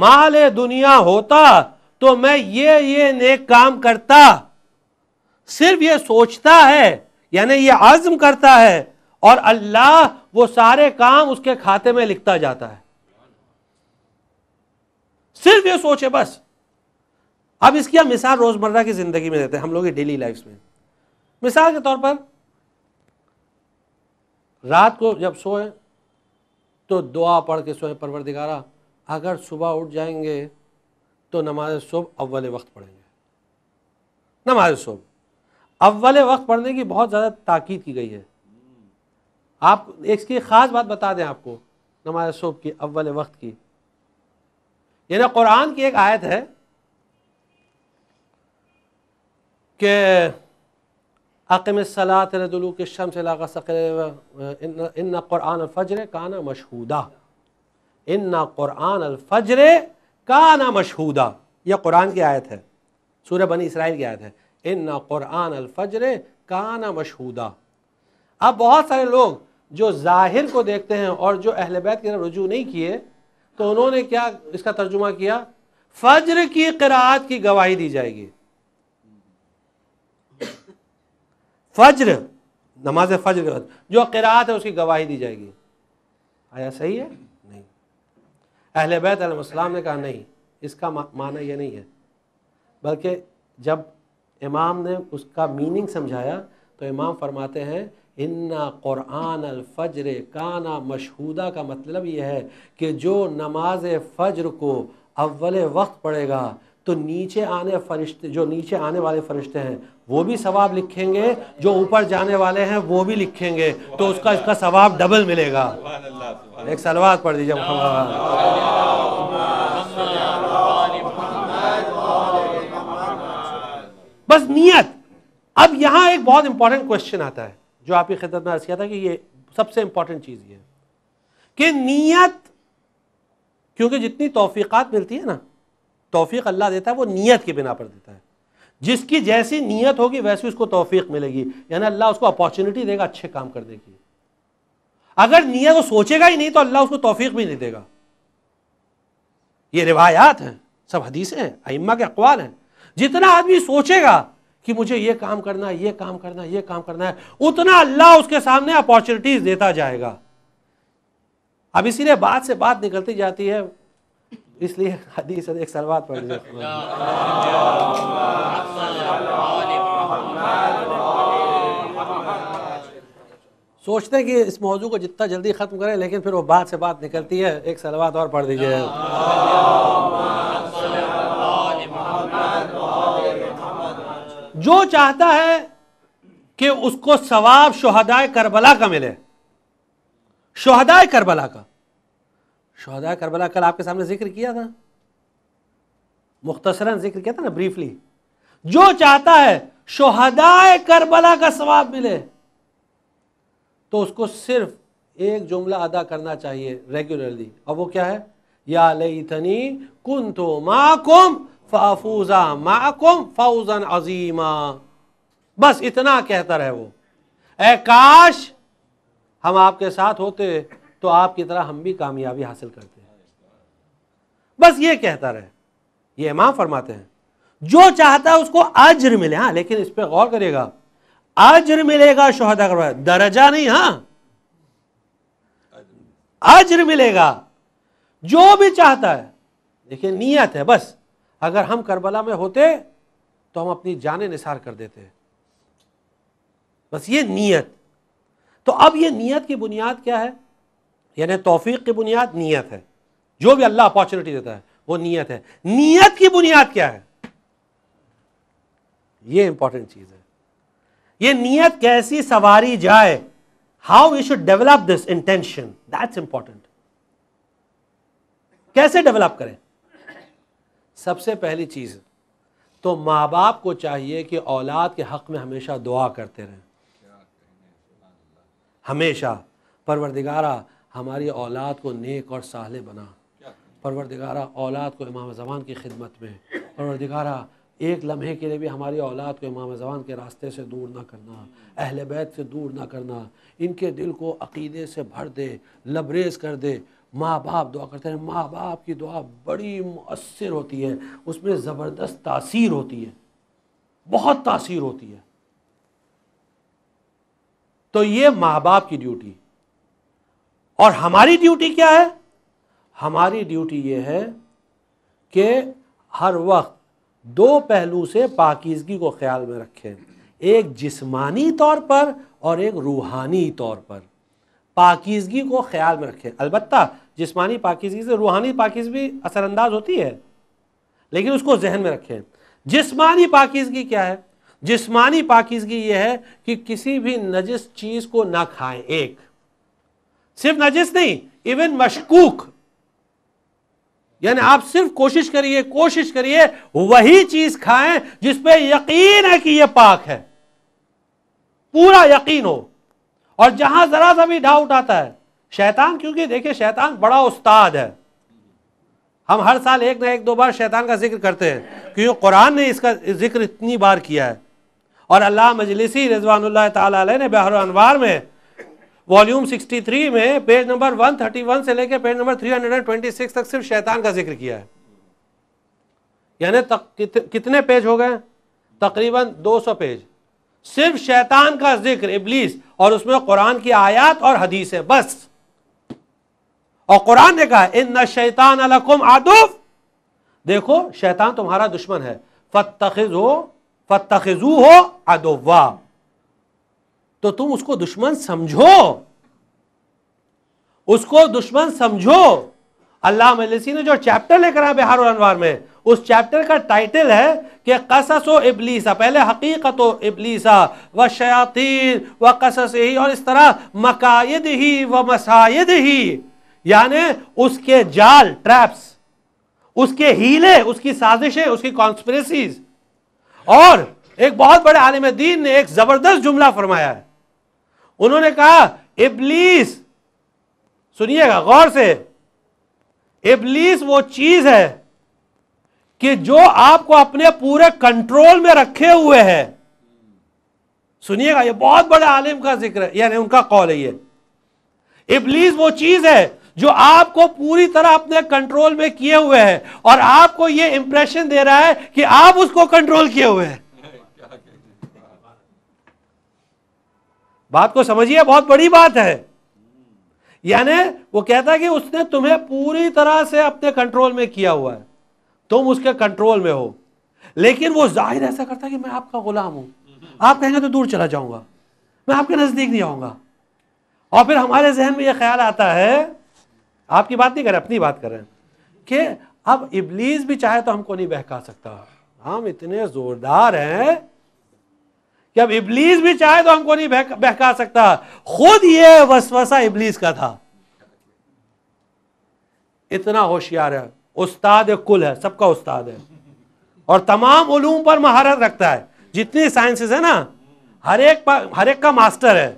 माल दुनिया होता तो मैं ये ये नेक काम करता सिर्फ ये सोचता है यानी ये आज़म करता है और अल्लाह वो सारे काम उसके खाते में लिखता जाता है सिर्फ ये सोचे बस अब इसकी हम मिसाल रोज़मर्रा की ज़िंदगी में देते हैं हम लोग डेली लाइफ में मिसाल के तौर पर रात को जब सोए तो दुआ पढ़ के सोए परवरदिगारा अगर सुबह उठ जाएंगे तो नमाज सुबह अव्वल वक्त पढ़ेंगे नमाज सुबह अव्वल वक्त पढ़ने की बहुत ज़्यादा ताकीद की गई है आप इसकी ख़ास बात बता दें आपको नमाज सोब की अव्वल वक्त की यानी कुरान की एक आयत है कि अकम सलात रदलू के शम से लागा सक इन कुरान अलफजर काना मशहूदा इन कुरान अलफजर काना मशहूदा यह कुरान की आयत है सूर्य बनी इसराइल की आयत है इन क़ुरान अलफजर काना मशहूदा अब बहुत सारे लोग जो ज़ाहिर को देखते हैं और जो अहल बैत की तरफ रजू नहीं किए तो उन्होंने क्या इसका तर्जुमा किया फज्र की किरात की गवाही दी जाएगी फज्र नमाज फज्र जो किरात है उसकी गवाही दी जाएगी आया सही है नहीं अहल बैत ने कहा नहीं इसका माना यह नहीं है बल्कि जब इमाम ने उसका मीनिंग समझाया तो इमाम फरमाते हैं इन्ना क़ुरान फज्र काना मशहूदा का मतलब यह है कि जो नमाज फ़जर को अव्वल वक्त पढ़ेगा तो नीचे आने फरिश्ते जो नीचे आने वाले फरिश्ते हैं वो भी सवाब लिखेंगे जो ऊपर जाने वाले हैं वो भी लिखेंगे तो उसका इसका सवाब डबल मिलेगा एक सलवार पढ़ दीजिए बस नीयत अब यहां एक बहुत इंपॉर्टेंट क्वेश्चन आता है जो आपकी खिदत में अर्ज किया था कि ये सबसे इंपॉर्टेंट चीज़ ये है कि नीयत क्योंकि जितनी तोफीकत मिलती है ना तोफ़ी अल्लाह देता है वो नीयत के बिना पर देता है जिसकी जैसी नीयत होगी वैसी उसको तोफीक मिलेगी यानी अल्लाह उसको अपॉर्चुनिटी देगा अच्छे काम करने की अगर नीयत वो सोचेगा ही नहीं तो अल्लाह उसको तोफीक भी नहीं देगा ये रिवायात हैं सब हदीसें हैं अम्मा के अकवाल हैं जितना आदमी सोचेगा कि मुझे ये काम करना है ये काम करना है ये काम करना है उतना अल्लाह उसके सामने अपॉर्चुनिटीज देता जाएगा अब इसीलिए बात से बात निकलती जाती है इसलिए हदीस एक सलवात पढ़ सोचते हैं कि इस मौजू को जितना जल्दी ख़त्म करें लेकिन फिर वो बात से बात निकलती है एक सलवात और पढ़ दीजिए जो चाहता है कि उसको सवाब शोहदाय करबला का मिले शोहदाय करबला का शोहदाय करबला कल आपके सामने जिक्र किया था मुख्तसरन जिक्र किया था ना ब्रीफली जो चाहता है शोहदाय करबला का सवाब मिले तो उसको सिर्फ एक जुमला अदा करना चाहिए रेगुलरली और वो क्या है या लई थनी कुन तो माकुम फ़ाफूज़ा माकुम फ़ौजन अजीमा बस इतना कहता रहे वो ए काश हम आपके साथ होते तो आपकी तरह हम भी कामयाबी हासिल करते बस ये कहता रहे ये इमाम फरमाते हैं जो चाहता है उसको अज्र मिले हाँ लेकिन इस पर गौर करिएगा अज्र मिलेगा शहदा करवा दर्जा नहीं हाँ अज्र मिलेगा जो भी चाहता है देखिए नीयत है बस अगर हम करबला में होते तो हम अपनी जान निसार कर देते बस ये नीयत तो अब ये नीयत की बुनियाद क्या है यानी तोफीक की बुनियाद नीयत है जो भी अल्लाह अपॉर्चुनिटी देता है वो नीयत है नीयत की बुनियाद क्या है ये इंपॉर्टेंट चीज है ये नीयत कैसी सवारी जाए how you should develop this intention that's important कैसे डेवलप करें सबसे पहली चीज़ तो माँ बाप को चाहिए कि औलाद के हक़ में हमेशा दुआ करते रहें हमेशा परवरदिगारा हमारी औलाद को नेक और साहले बना परवरदिगारा औलाद को इमाम जबान की खिदमत में परवरदिगारा एक लम्हे के लिए भी हमारी औलाद को इमाम जबान के रास्ते से दूर ना करना अहल बैत से दूर ना करना इनके दिल को अकीदे से भर दे लबरेज कर दे माँ बाप दुआ करते हैं माँ बाप की दुआ बड़ी मुसर होती है उसमें ज़बरदस्त तासीर होती है बहुत तासीर होती है तो ये माँ बाप की ड्यूटी और हमारी ड्यूटी क्या है हमारी ड्यूटी ये है कि हर वक्त दो पहलू से पाकिजगी को ख्याल में रखें एक जिस्मानी तौर पर और एक रूहानी तौर पर पाकिजगी को ख्याल में रखें अलबत् जिसमानी पाकिजगी से रूहानी पाकिज भी होती है लेकिन उसको जहन में रखें जिसमानी पाकिजगी क्या है जिसमानी पाकिजगी यह है कि किसी भी नजिस चीज़ को ना खाएं एक सिर्फ नजिस नहीं इवन मशकूक यानी आप सिर्फ कोशिश करिए कोशिश करिए वही चीज खाएं जिस पे यकीन है कि यह पाक है पूरा यकीन हो और जहां जरा सा भी डाउट आता है शैतान क्योंकि देखिए शैतान बड़ा उस्ताद है हम हर साल एक ना एक दो बार शैतान का जिक्र करते हैं क्योंकि कुरान ने इसका जिक्र इतनी बार किया है और अल्लाह मजलिसी रजवान ने बहर अनवार में वॉल्यूम 63 में पेज नंबर 131 से लेकर पेज नंबर 326 तक सिर्फ शैतान का जिक्र किया है यानी कितने पेज हो गए तकरीबन 200 पेज सिर्फ शैतान का जिक्र इबलीस और उसमें कुरान की आयात और हदीस है बस और कुरान ने कहा इन न शैतान अलकुम आदुफ देखो शैतान तुम्हारा दुश्मन है फतखिज हो फतखिजू हो आदोवा तो तुम उसको दुश्मन समझो उसको दुश्मन समझो अल्लाह मलसी ने जो चैप्टर लेकर आया बिहार और अनवार में उस चैप्टर का टाइटल है कि कसस व इबलीसा पहले हकीकत इबलीसा व शयातीन व कसस ही और इस तरह मकायद ही व मसायद ही यानि उसके जाल ट्रैप्स उसके हीले उसकी साजिशें उसकी कॉन्स्परेसीज और एक बहुत बड़े आलिम दीन ने एक ज़बरदस्त जुमला फरमाया है उन्होंने कहा इबलीस सुनिएगा गौर से इबलीस वो चीज़ है कि जो आपको अपने पूरे कंट्रोल में रखे हुए हैं सुनिएगा ये बहुत बड़े आलिम का जिक्र है यानी उनका कौल है ये इबलीस वो चीज है जो आपको पूरी तरह अपने कंट्रोल में किए हुए है और आपको ये इंप्रेशन दे रहा है कि आप उसको कंट्रोल किए हुए हैं बात को समझिए बहुत बड़ी बात है यानी वो कहता है कि उसने तुम्हें पूरी तरह से अपने कंट्रोल में किया हुआ है तुम उसके कंट्रोल में हो लेकिन वो जाहिर ऐसा करता है कि मैं आपका गुलाम हूं आप कहेंगे तो दूर चला जाऊंगा मैं आपके नज़दीक नहीं आऊंगा और फिर हमारे जहन में यह ख्याल आता है आपकी बात नहीं कर रहे अपनी बात कर रहे हैं कि अब इबलीस भी चाहे तो हमको नहीं बहका सकता हम इतने जोरदार हैं कि अब इबलीस भी चाहे तो हमको नहीं बहका सकता खुद ये वसवसा इबलीस का था इतना होशियार है उस्ताद कुल है सबका उस्ताद है और तमाम उलूम पर महारत रखता है जितनी साइंसेस है ना हर एक हर एक का मास्टर है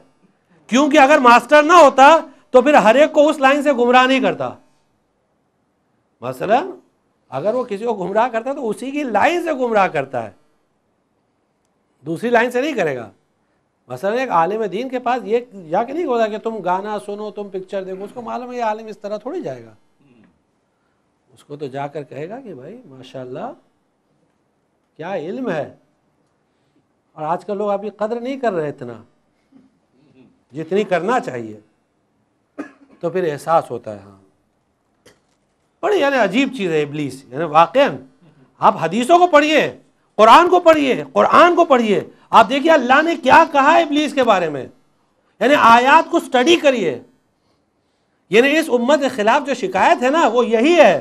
क्योंकि अगर मास्टर ना होता तो फिर हर एक को उस लाइन से गुमराह नहीं करता मसलन अगर वो किसी को गुमराह करता है तो उसी की लाइन से गुमराह करता है दूसरी लाइन से नहीं करेगा मसलन एक आलिम दीन के पास ये जाके नहीं होता कि तुम गाना सुनो तुम पिक्चर देखो उसको मालूम है ये आलिम इस तरह थोड़ी जाएगा उसको तो जाकर कहेगा कि भाई माशाल्लाह क्या इल्म है और आजकल लोग अभी कदर नहीं कर रहे इतना जितनी करना चाहिए तो फिर एहसास होता है हाँ बड़े यानी अजीब चीज़ है इबलीस यानी वाक़ आप हदीसों को पढ़िए कुरान को पढ़िए कुरान को पढ़िए आप देखिए अल्लाह ने क्या कहा है इबलीस के बारे में यानी आयात को स्टडी करिए यानी इस उम्मत के खिलाफ जो शिकायत है ना वो यही है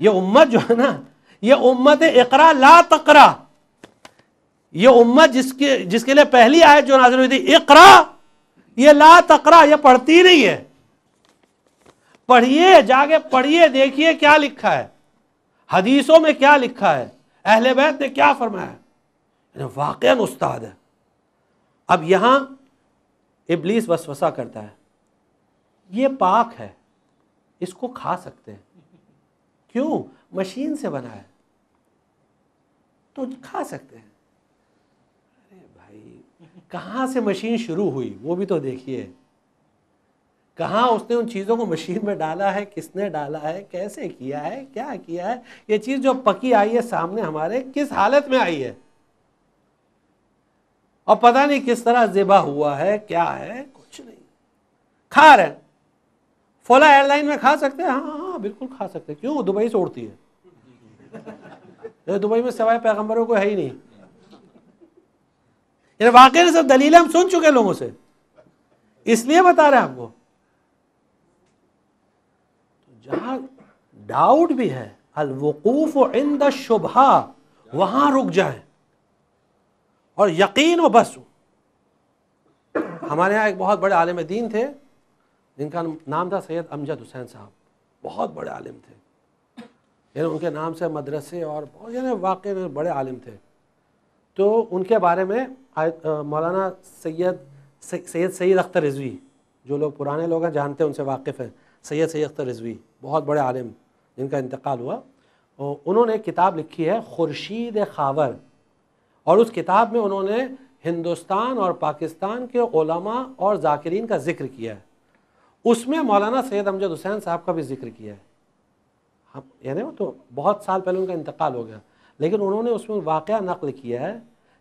ये उम्मत जो है ना ये उम्मत इकरा ला तकरा ये उम्मत जिसके जिसके लिए पहली आयत जो नाजिल हुई थी इकरा ये ला तकरा ये पढ़ती नहीं है पढ़िए जाके पढ़िए देखिए क्या लिखा है हदीसों में क्या लिखा है अहले बैत ने क्या फरमाया वाक़ उस्ताद है अब यहां इबलीस वसवसा करता है ये पाक है इसको खा सकते हैं क्यों मशीन से बना है तो खा सकते हैं अरे भाई कहाँ से मशीन शुरू हुई वो भी तो देखिए कहाँ उसने उन चीज़ों को मशीन में डाला है किसने डाला है कैसे किया है क्या किया है ये चीज़ जो पकी आई है सामने हमारे किस हालत में आई है और पता नहीं किस तरह ज़िबा हुआ है क्या है कुछ नहीं खा रहे फोला एयरलाइन में खा सकते हैं हाँ हाँ बिल्कुल खा सकते क्यों दुबई से उड़ती है दुबई में सवाए पैगम्बरों को है ही नहीं वाकई सब दलीलें हम सुन चुके लोगों से इसलिए बता रहे हैं आपको तो जहां डाउट भी है अलवकूफ इन द शुभा वहां रुक जाए और यकीन हो बस हमारे यहाँ एक बहुत बड़े आलिम दीन थे जिनका नाम था सैयद अमजद हुसैन साहब बहुत बड़े आलिम थे यानी उनके नाम से मदरसे और यानी वाकई में बड़े आलिम थे तो उनके बारे में मौलाना सैयद सैयद सैद अख्तर रिजवी जो लोग पुराने लोग हैं जानते हैं उनसे वाकिफ़ हैं सैयद सैद अख्तर रिजवी बहुत बड़े आलिम जिनका इंतकाल हुआ उन्होंने किताब लिखी है खुर्शीद खावर और उस किताब में उन्होंने हिंदुस्तान और पाकिस्तान के ओलमा और जाकिरीन का जिक्र किया है उसमें मौलाना सैयद अमजद हुसैन साहब का भी जिक्र किया है हम यानी वो तो बहुत साल पहले उनका इंतकाल हो गया लेकिन उन्होंने उसमें वाक़ नकल किया है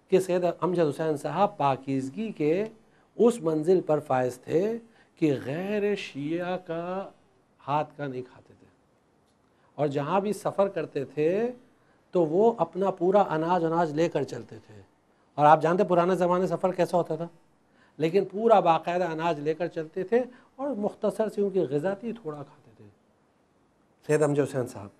कि सैद अमजद हुसैन साहब पाकिजगी के उस मंजिल पर फायज थे कि गैर शिया का हाथ का नहीं खाते थे और जहाँ भी सफ़र करते थे तो वो अपना पूरा अनाज अनाज लेकर चलते थे और आप जानते पुराने ज़माने सफ़र कैसा होता था लेकिन पूरा बाकायदा अनाज लेकर चलते थे और मुख्तसर से उनकी गज़ा थी थोड़ा खाते थे सैद हमजा हुसैन साहब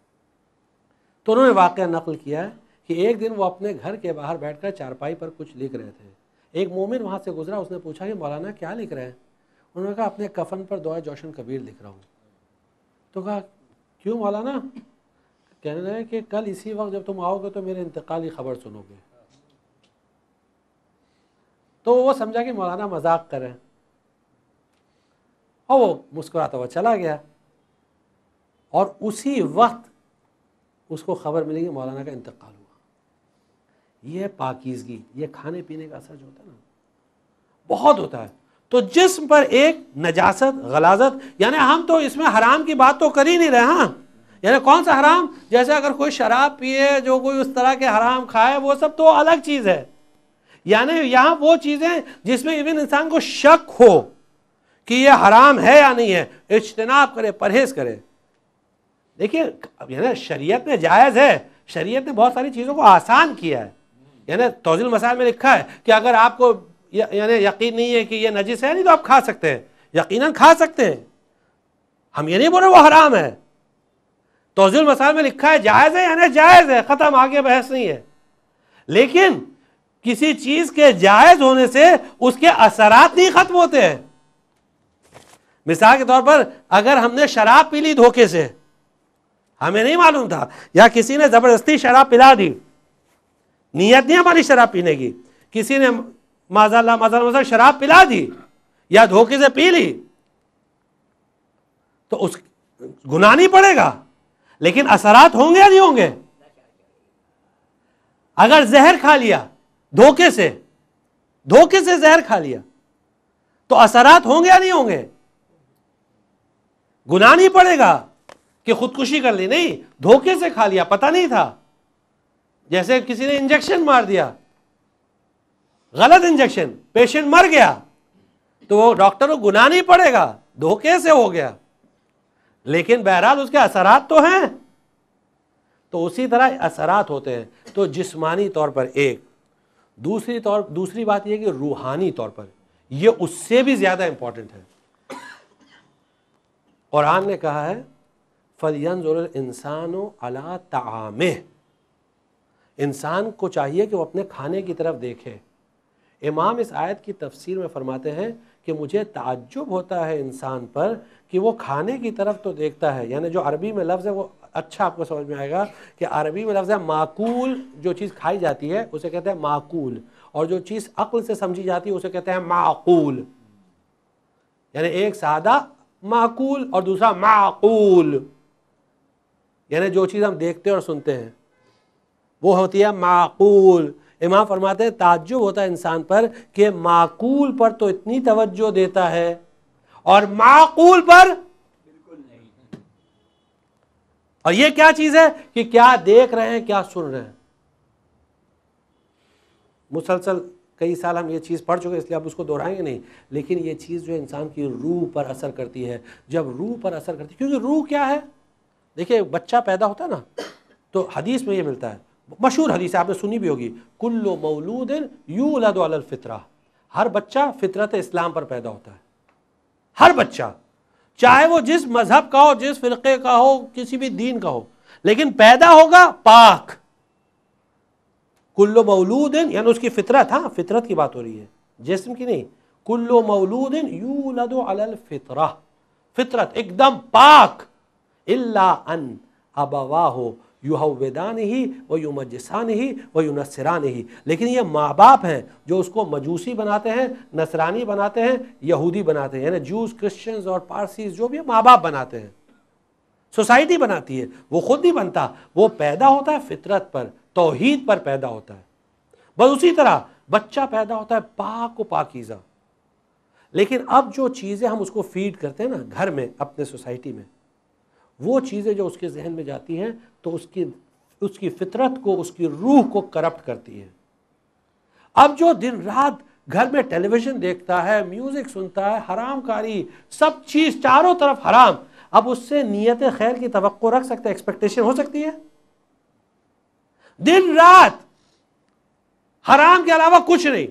तो उन्होंने वाक़ नकल किया है कि एक दिन वो अपने घर के बाहर बैठ कर चारपाई पर कुछ लिख रहे थे एक मोमिन वहाँ से गुजरा उसने पूछा कि मौलाना क्या लिख रहे हैं उन्होंने कहा अपने कफन पर दुआ जोशन कबीर लिख रहा हूँ तो कहा क्यों मौलाना कहने लगे कि कल इसी वक्त जब तुम आओगे तो मेरे इंतकाली खबर सुनोगे तो वो समझा कि मौलाना मजाक करें और वो मुस्कुराता हुआ चला गया और उसी वक्त उसको खबर मिली कि मौलाना का इंतकाल हुआ यह पाकिजगी यह खाने पीने का असर जो होता है ना बहुत होता है तो जिस्म पर एक नजासत गलाजत यानी हम तो इसमें हराम की बात तो कर ही नहीं रहे हाँ यानी कौन सा हराम जैसे अगर कोई शराब पिए जो कोई उस तरह के हराम खाए वो सब तो अलग चीज़ है यानी यहाँ वो चीज़ें जिसमें इवन इंसान को शक हो कि ये हराम है या नहीं है इज्तनाब करे परहेज करे देखिए अब यानी शरीयत में जायज़ है शरीयत ने बहुत सारी चीज़ों को आसान किया है यानी तोजिल मसाइल में लिखा है कि अगर आपको यानी यकीन नहीं है कि ये नजिस है नहीं तो आप खा सकते हैं यकीनन खा सकते हैं हम ये नहीं बोल रहे वो हराम है तोजिल मसाल में लिखा है जायज़ है यानी जायज़ है ख़त्म आगे बहस नहीं है लेकिन किसी चीज़ के जायज़ होने से उसके असरात नहीं ख़त्म होते हैं मिसाल के तौर पर अगर हमने शराब पी ली धोखे से हमें नहीं मालूम था या किसी ने ज़बरदस्ती शराब पिला दी नीयत नहीं हमारी शराब पीने की किसी ने माजाला माजा मजा शराब पिला दी या धोखे से पी ली तो उस गुना नहीं पड़ेगा लेकिन असरात होंगे या नहीं होंगे अगर जहर खा लिया धोखे से धोखे से जहर खा लिया तो असरात होंगे या नहीं होंगे गुनाह नहीं पड़ेगा कि खुदकुशी कर ली नहीं धोखे से खा लिया पता नहीं था जैसे किसी ने इंजेक्शन मार दिया गलत इंजेक्शन पेशेंट मर गया तो वो डॉक्टर को गुनाह नहीं पड़ेगा धोखे से हो गया लेकिन बहरहाल उसके असरात तो हैं तो उसी तरह असरात होते हैं तो जिस्मानी तौर पर एक दूसरी तौर दूसरी बात यह कि रूहानी तौर पर यह उससे भी ज़्यादा इंपॉर्टेंट है क़ुरान ने कहा है फ़लियन इंसान अला तम इंसान को चाहिए कि वो अपने खाने की तरफ देखे इमाम इस आयत की तफसीर में फ़रमाते हैं कि मुझे ताज्जुब होता है इंसान पर कि वो खाने की तरफ तो देखता है यानी जो अरबी में लफ्ज़ है वो अच्छा आपको समझ में आएगा कि अरबी में लफ्ज़ है माकूल जो चीज़ खाई जाती है उसे कहते हैं माकूल और जो चीज़ अक्ल से समझी जाती है उसे कहते हैं माकूल यानी एक सादा माकूल और दूसरा माकूल यानी जो चीज़ हम देखते हैं और सुनते हैं वो होती है माकूल इमाम फरमाते हैं ताज्जुब होता है इंसान पर कि माकूल पर तो इतनी तवज्जो देता है और माकूल पर और ये क्या चीज़ है कि क्या देख रहे हैं क्या सुन रहे हैं मुसलसल कई साल हम ये चीज़ पढ़ चुके हैं इसलिए आप उसको दोहराएंगे नहीं लेकिन ये चीज़ जो इंसान की रूह पर असर करती है जब रूह पर असर करती है क्योंकि रूह क्या है देखिए बच्चा पैदा होता है ना तो हदीस में ये मिलता है मशहूर हदीस आपने सुनी भी होगी कुल्लो मौलूद यू लदफ़ितरा हर बच्चा फितरत इस्लाम पर पैदा होता है हर बच्चा चाहे वो जिस मज़हब का हो जिस फ़िरक़े का हो किसी भी दीन का हो लेकिन पैदा होगा पाक कुल्लो मौलूद यानी उसकी फितरत हाँ फितरत की बात हो रही है जिसम की नहीं कुल्लो मौलूद यू लदो अलफितरा फितरत एकदम पाक इल्ला अन अबवा हो युहवेदान ही व नहीं ही व युनसरान ही लेकिन ये माँ बाप हैं जो उसको मजूसी बनाते हैं नसरानी बनाते हैं यहूदी बनाते हैं यानी जूस क्रिश्चियंस और पारसीज जो भी माँ बाप बनाते हैं सोसाइटी बनाती है वो खुद नहीं बनता वो पैदा होता है फितरत पर तोहीद पर पैदा होता है बस उसी तरह बच्चा पैदा होता है पाक व पाकिजा लेकिन अब जो चीज़ें हम उसको फीड करते हैं ना घर में अपने सोसाइटी में वो चीज़ें जो उसके जहन में जाती हैं तो उसकी उसकी फितरत को उसकी रूह को करप्ट करती है अब जो दिन रात घर में टेलीविज़न देखता है म्यूज़िक सुनता है हरामकारी सब चीज़ चारों तरफ हराम अब उससे नीयत खैर की तो रख सकते हैं एक्सपेक्टेशन हो सकती है दिन रात हराम के अलावा कुछ नहीं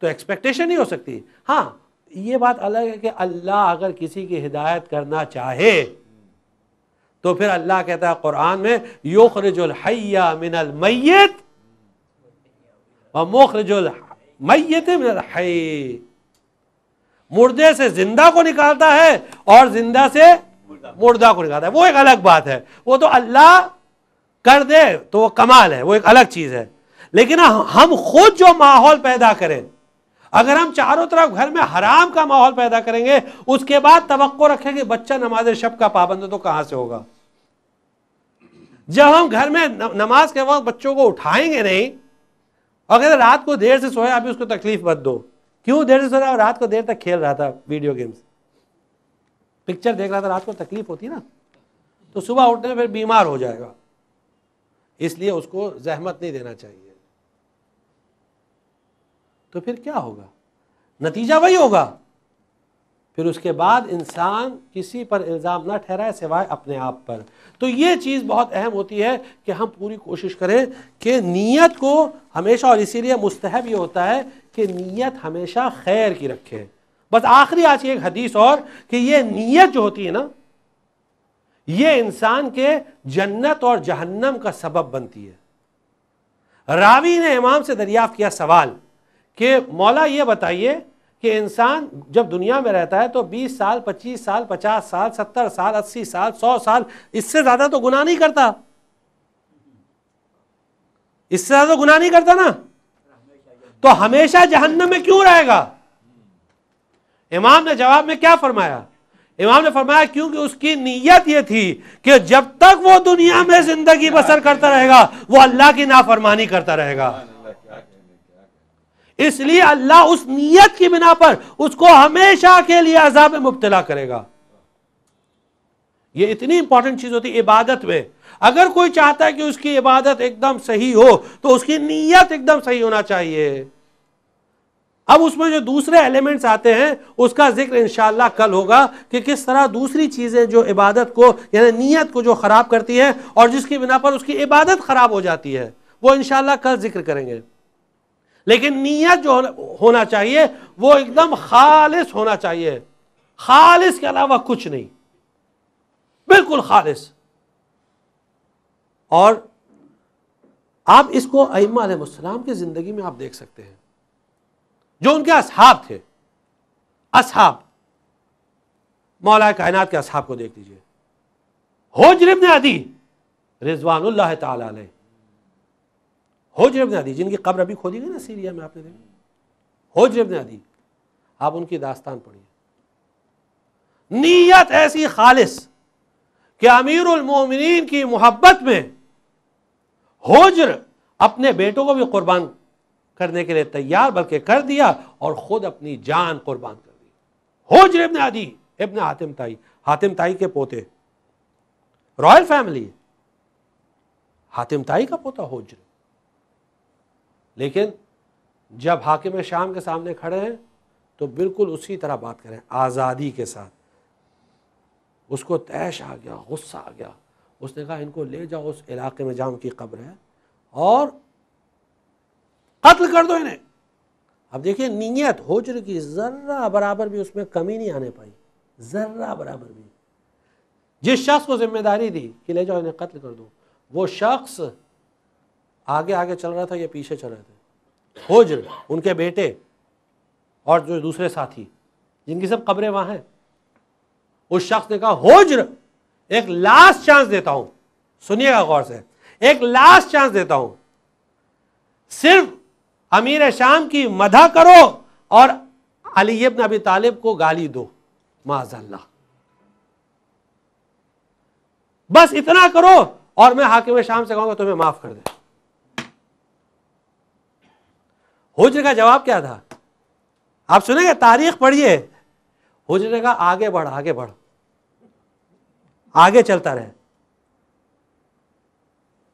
तो एक्सपेक्टेशन ही हो सकती हाँ ये बात अलग है कि अल्लाह अगर किसी की हिदायत करना चाहे तो फिर अल्लाह कहता है कुरान में योखरजुल हैया मिनल मैयत और मोखरजुल मैत मिनल है मुर्दे से जिंदा को निकालता है और जिंदा से मुर्दा को निकालता है वो एक अलग बात है वो तो अल्लाह कर दे तो वो कमाल है वो एक अलग चीज़ है लेकिन हम खुद जो माहौल पैदा करें अगर हम चारों तरफ घर में हराम का माहौल पैदा करेंगे उसके बाद तो रखें कि बच्चा नमाज शब का पाबंद तो कहां से होगा जब हम घर में नमाज के वक्त बच्चों को उठाएंगे नहीं अगर रात को देर से सोया अभी उसको तकलीफ मत दो क्यों देर से सोया और रात को देर तक खेल रहा था वीडियो गेम्स पिक्चर देख रहा था रात को तकलीफ होती ना तो सुबह उठने में फिर बीमार हो जाएगा इसलिए उसको जहमत नहीं देना चाहिए तो फिर क्या होगा नतीजा वही होगा फिर उसके बाद इंसान किसी पर इल्ज़ाम ना ठहराए सिवाय अपने आप पर तो ये चीज़ बहुत अहम होती है कि हम पूरी कोशिश करें कि नीयत को हमेशा और इसीलिए मुस्तहब ये होता है कि नीयत हमेशा खैर की रखें बस आखिरी आज एक हदीस और कि ये नीयत जो होती है ना ये इंसान के जन्नत और जहन्नम का सबब बनती है रावी ने इमाम से दरियाफ्त किया सवाल कि मौला ये बताइए कि इंसान जब दुनिया में रहता है तो 20 साल 25 साल 50 साल 70 साल 80 साल 100 साल इससे ज़्यादा तो गुनाह नहीं करता इससे ज़्यादा तो गुनाह नहीं करता ना तो हमेशा जहन्नम में क्यों रहेगा इमाम ने जवाब में क्या फरमाया इमाम ने फरमाया क्योंकि उसकी नीयत ये थी कि जब तक वो दुनिया में जिंदगी बसर करता रहेगा वो अल्लाह की नाफरमानी करता रहेगा इसलिए अल्लाह उस नीयत की बिना पर उसको हमेशा के लिए अजाब में मुबतला करेगा ये इतनी इंपॉर्टेंट चीज होती है इबादत में अगर कोई चाहता है कि उसकी इबादत एकदम सही हो तो उसकी नीयत एकदम सही होना चाहिए अब उसमें जो दूसरे एलिमेंट्स आते हैं उसका जिक्र इंशाल्लाह कल होगा कि किस तरह दूसरी चीज़ें जो इबादत को यानी नीयत को जो ख़राब करती हैं और जिसकी बिना पर उसकी इबादत ख़राब हो जाती है वो इंशाल्लाह कल जिक्र करेंगे लेकिन नीयत जो होना चाहिए वो एकदम खालिश होना चाहिए खालिश के अलावा कुछ नहीं बिल्कुल खालिश और आप इसको अम्मा की ज़िंदगी में आप देख सकते हैं जो उनके असहाब थे असहाब मौला कायनात के असहाब को देख लीजिए होजर इब्न अदी रिजवान तै होजर इब्न जिनकी कब्र अभी खोदी गई ना सीरिया में आपने देखा होजर इब्न अदी आप उनकी दास्तान पढ़िए नीयत ऐसी खालिश कि अमीर उलमोमिन की मोहब्बत में होजर अपने बेटों को भी कुर्बान करने के लिए तैयार बल्कि कर दिया और ख़ुद अपनी जान कुर्बान कर दी होजर इबन आदि इबन हातिम ताई हातिम ताई के पोते रॉयल फैमिली हातिम ताई का पोता होजर लेकिन जब हाकिम शाम के सामने खड़े हैं तो बिल्कुल उसी तरह बात करें आज़ादी के साथ उसको तैश आ गया गुस्सा आ गया उसने कहा इनको ले जाओ उस इलाके में जाओ उनकी कब्र है और कत्ल कर दो इन्हें अब देखिए नीयत होजर की ज़र्रा बराबर भी उसमें कमी नहीं आने पाई ज़र्रा बराबर भी जिस शख्स को जिम्मेदारी दी कि ले जाओ इन्हें कत्ल कर दो वो शख्स आगे आगे चल रहा था या पीछे चल रहे थे होजर उनके बेटे और जो दूसरे साथी जिनकी सब कब्रें वहां हैं उस शख्स ने कहा होजर एक लास्ट चांस देता हूं सुनिएगा गौर से एक लास्ट चांस देता हूं सिर्फ अमीर शाम की मदा करो और अली इब्न अबी तालिब को गाली दो माजल्ला बस इतना करो और मैं हाकिम शाम से कहूंगा तुम्हें माफ कर दे हुजर का जवाब क्या था आप सुनेंगे तारीख पढ़िए हुजर ने कहा आगे बढ़ आगे बढ़ आगे चलता रहे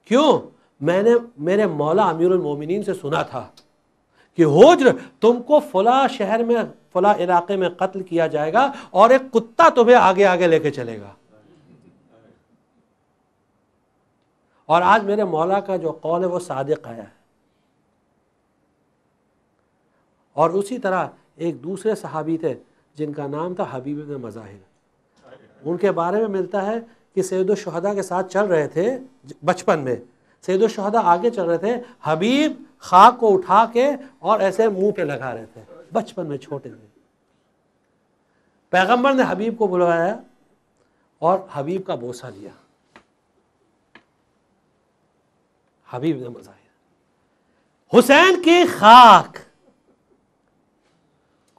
क्यों मैंने मेरे मौला अमीर मोमिन से सुना था कि होज्र तुमको फला शहर में फला इलाके में कत्ल किया जाएगा और एक कुत्ता तुम्हें आगे आगे लेके चलेगा और आज मेरे मौला का जो कौल है वो सादिक आया है और उसी तरह एक दूसरे सहाबी थे जिनका नाम था हबीब ने मज़ाहिर उनके बारे में मिलता है कि सैदुलशहदा के साथ चल रहे थे बचपन में सैदुलशहदा आगे चल रहे थे हबीब खाक को उठा के और ऐसे मुंह पे लगा रहे थे बचपन में छोटे थे पैगंबर ने हबीब को बुलवाया और हबीब का बोसा लिया हबीब ने मजा हुसैन की खाक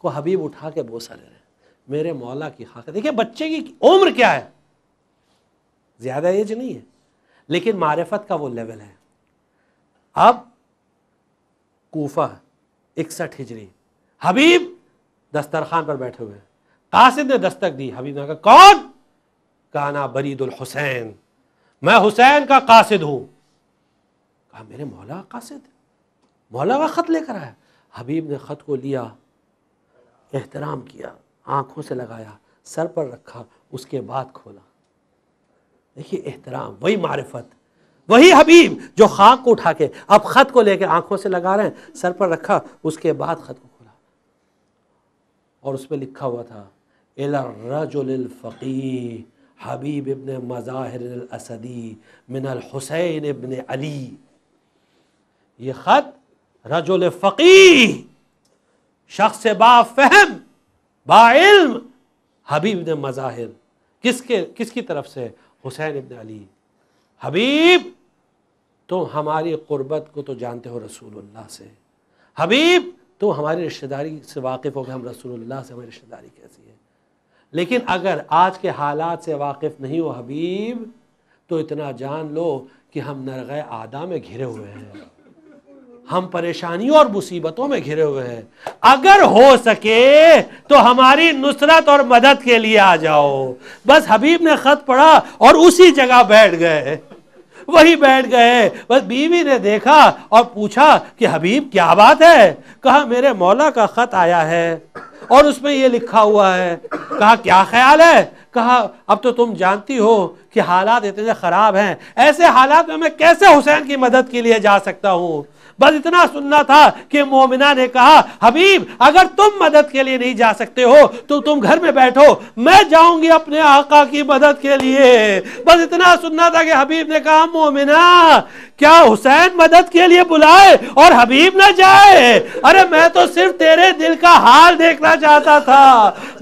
को हबीब उठा के बोसा ले रहे मेरे मौला की खाक देखिए बच्चे की उम्र क्या है ज्यादा एज नहीं है लेकिन मारिफत का वो लेवल है अब कोफा इकसठ हिजरी हबीब दस्तरखान पर बैठे हुए कासिद ने दस्तक दी हबीब ने कहा कौन काना बरीदुल हुसैन मैं हुसैन का कासिद हूं कहा मेरे मौला कासिद मौला का ख़त लेकर आया हबीब ने ख़त को लिया एहतराम किया आँखों से लगाया सर पर रखा उसके बाद खोला देखिए एहतराम वही मारिफत वही हबीब जो खाक को उठा के अब खत को लेकर आंखों से लगा रहे हैं सर पर रखा उसके बाद खत को खोला और उस पर लिखा हुआ था एलाजुल्फ़ी हबीब इबन मज़ाहिर असदी मिनल हुसैन इबन अली ये ख़त रजुल फ़की शख्स बाफ़हम बाइल्म हबीब ने मज़ाहिर किसके किसकी तरफ से हुसैन इबन अली हबीब तुम हमारी क़ुरबत को तो जानते हो रसूलुल्लाह से हबीब तो हमारी रिश्तेदारी से वाकिफ़ हो गए हम रसूलुल्लाह से हमारी रिश्तेदारी कैसी है लेकिन अगर आज के हालात से वाकिफ़ नहीं हो हबीब तो इतना जान लो कि हम नरग आदा में घिरे हुए हैं हम परेशानियों और मुसीबतों में घिरे हुए हैं अगर हो सके तो हमारी नुसरत और मदद के लिए आ जाओ बस हबीब ने ख़त पढ़ा और उसी जगह बैठ गए वही बैठ गए बस बीवी ने देखा और पूछा कि हबीब क्या बात है कहा मेरे मौला का ख़त आया है और उसमें ये लिखा हुआ है कहा क्या ख्याल है कहा अब तो तुम जानती हो कि हालात इतने ख़राब हैं ऐसे हालात में मैं कैसे हुसैन की मदद के लिए जा सकता हूं बस इतना सुनना था कि मोमिना ने कहा हबीब अगर तुम मदद के लिए नहीं जा सकते हो तो तुम घर में बैठो मैं जाऊंगी अपने आका की मदद के लिए बस इतना सुनना था कि हबीब ने कहा मोमिना क्या हुसैन मदद के लिए बुलाए और हबीब ना जाए अरे मैं तो सिर्फ तेरे दिल का हाल देखना चाहता था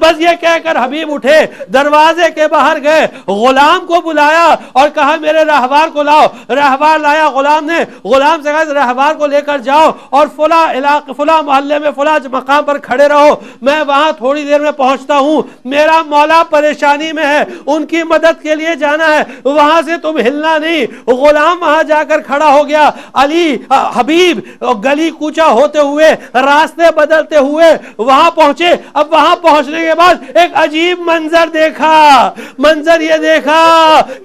बस ये कहकर हबीब उठे दरवाजे के बाहर गए गुलाम को बुलाया और कहा मेरे रहवार को लाओ रहवार लाया गुलाम ने गुलाम से कहा रहवार को लेकर जाओ और फुला इलाके फुला मोहल्ले में फुला मकाम पर खड़े रहो मैं वहां थोड़ी देर में पहुंचता हूँ मेरा मौला परेशानी में है उनकी मदद के लिए जाना है वहां से तुम हिलना नहीं गुलाम वहां जाकर खड़ा हो गया अली हबीब गली कूचा होते हुए रास्ते बदलते हुए वहां पहुंचे अब वहां पहुंचने के बाद एक अजीब मंजर देखा मंजर ये देखा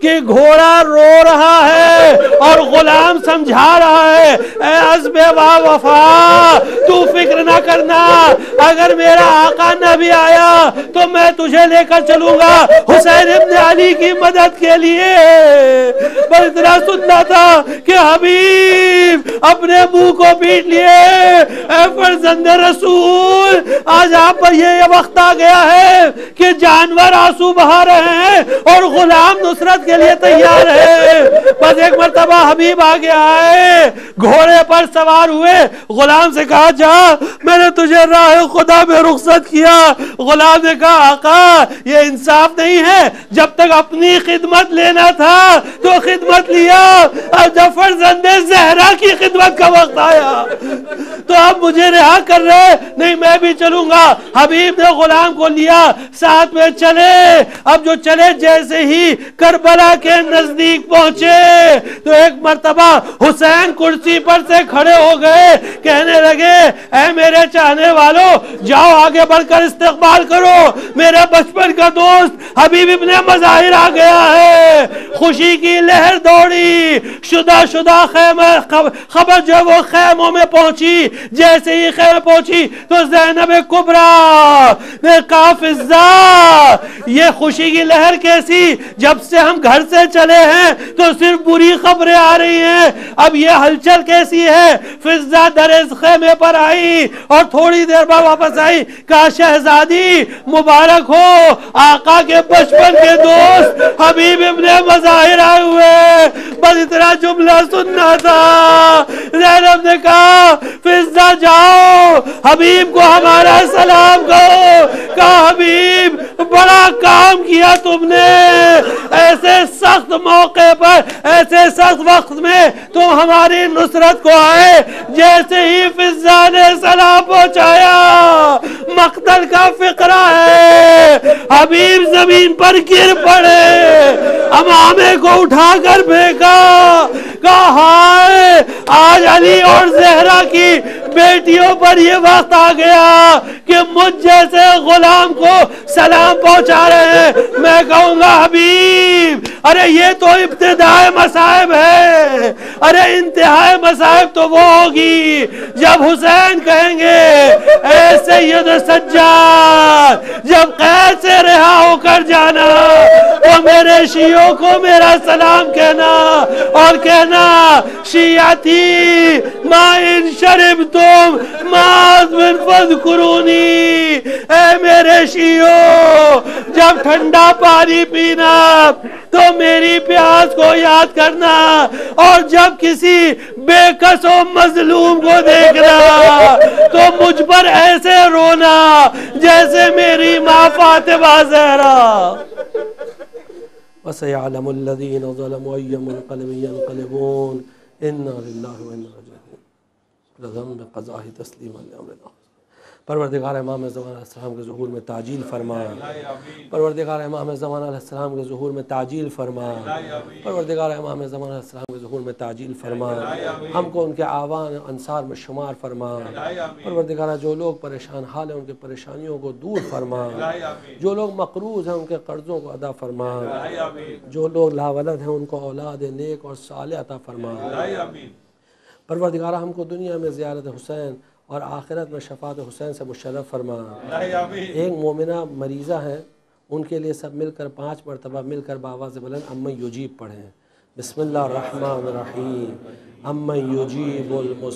कि घोड़ा रो रहा है और गुलाम समझा रहा है अजबे वाह वफा तू फिक्र ना करना अगर मेरा आका न भी आया तो मैं तुझे लेकर चलूंगा हुसैन इब्न अली की मदद के लिए बस इतना सुनना था कि हबीब अपने मुंह को पीट लिए रसूल आज आप पर ये वक्त आ गया है कि जानवर आंसू बहा रहे हैं और गुलाम नुसरत के लिए तैयार है बस एक मरतबा हबीब आ गया है घोड़े पर सवार हुए गुलाम से कहा जा मैंने तुझे राह खुदा में रुख्सत किया गुलाम ने कहा आका ये इंसाफ नहीं है जब तक अपनी खिदमत लेना था तो खिदमत लिया और जब फर्जंदे जहरा की खिदमत का वक्त आया तो अब मुझे रिहा कर रहे नहीं मैं भी चलूंगा हबीब ने गुलाम को लिया साथ में चले अब जो चले जैसे ही करबला के नजदीक पहुंचे गए तो एक मरतबा हुसैन कुर्सी पर से खड़े हो गए कहने लगे ऐ मेरे चाहने वालों जाओ आगे बढ़कर इस्तेमाल करो मेरा बचपन का दोस्त हबीब इबन मजाहिर आ गया है खुशी की लहर दौड़ी शुदा शुदा खैमा खबर जो वो खैमों में पहुंची जैसे ही खैमे पहुंची तो जैनब कुबरा काफिजा ये खुशी की लहर कैसी जब से हम घर से चले हैं तो सिर्फ सिर्फ बुरी खबरें आ रही हैं अब ये हलचल कैसी है फिजा दरेज खेमे पर आई और थोड़ी देर बाद वापस आई कहा शहजादी मुबारक हो आका के बचपन के दोस्त हबीब इब्ने मजाहिर आए हुए बस इतना जुमला सुनना था जैनब ने कहा फिजा जाओ हबीब को हमारा सलाम कहो कहा हबीब बड़ा काम किया तुमने ऐसे सख्त मौके पर ऐसे सख्त वक्त में तुम हमारी नुसरत को आए जैसे ही फिजा ने सलाह पहुंचाया मकतल का फिक्रा है हबीब जमीन पर गिर पड़े अमामे को उठाकर फेंका कहा हाय आज अली और जहरा की बेटियों पर यह वक्त आ गया कि मुझ जैसे गुलाम को सलाम पहुंचा रहे हैं मैं कहूंगा हबीब अरे ये तो इब्तदाय मसाहब है अरे इंतहाय मसाहब तो वो होगी जब हुसैन कहेंगे ऐसे युद्ध सज्जा जब कैसे रिहा होकर जाना तुम मेरे शियों को मेरा सलाम कहना और कहना शिया थी इन शरीफ तुम माजमिन फज कुरूनी ए मेरे शियो जब ठंडा पानी पीना तो मेरी प्यास को याद करना और जब किसी बेकसो मजलूम को देखना तो मुझ पर ऐसे रोना जैसे मेरी माँ फातिमा जहरा وسيعلم الذين ظلموا أي منقلب ينقلبون إنا لله وإنا إليه راجعون. ذنب قضاه تسليما لأمر الله. परवरदार इमाम ज़मान के जहूर में ताजील फरमा परवरदार इमाम ज़मान के जहूर में ताजील फरमा परवरदार इमाम ज़मान के जहूर में ताजील फरमा हमको उनके आवान अनसार में शुमार फरमा परवरदिगारा जो लोग परेशान हाल हैं उनके परेशानियों को दूर फरमा जो लोग मकरूज हैं उनके कर्ज़ों को अदा फरमा जो लोग लावलद हैं उनको औलाद नेक और साल अता फरमा परवरदिगारा हमको दुनिया में ज़्यारत हुसैन और आखिरत में शफात हुसैन से मुशरफ फरमा एक मोमिना मरीज़ा हैं उनके लिए सब मिलकर पाँच मरतबा मिलकर बाबा जबलन अम्मा युजीब पढ़ें बसमिल्ल अम्मा युजीबुलमस्तर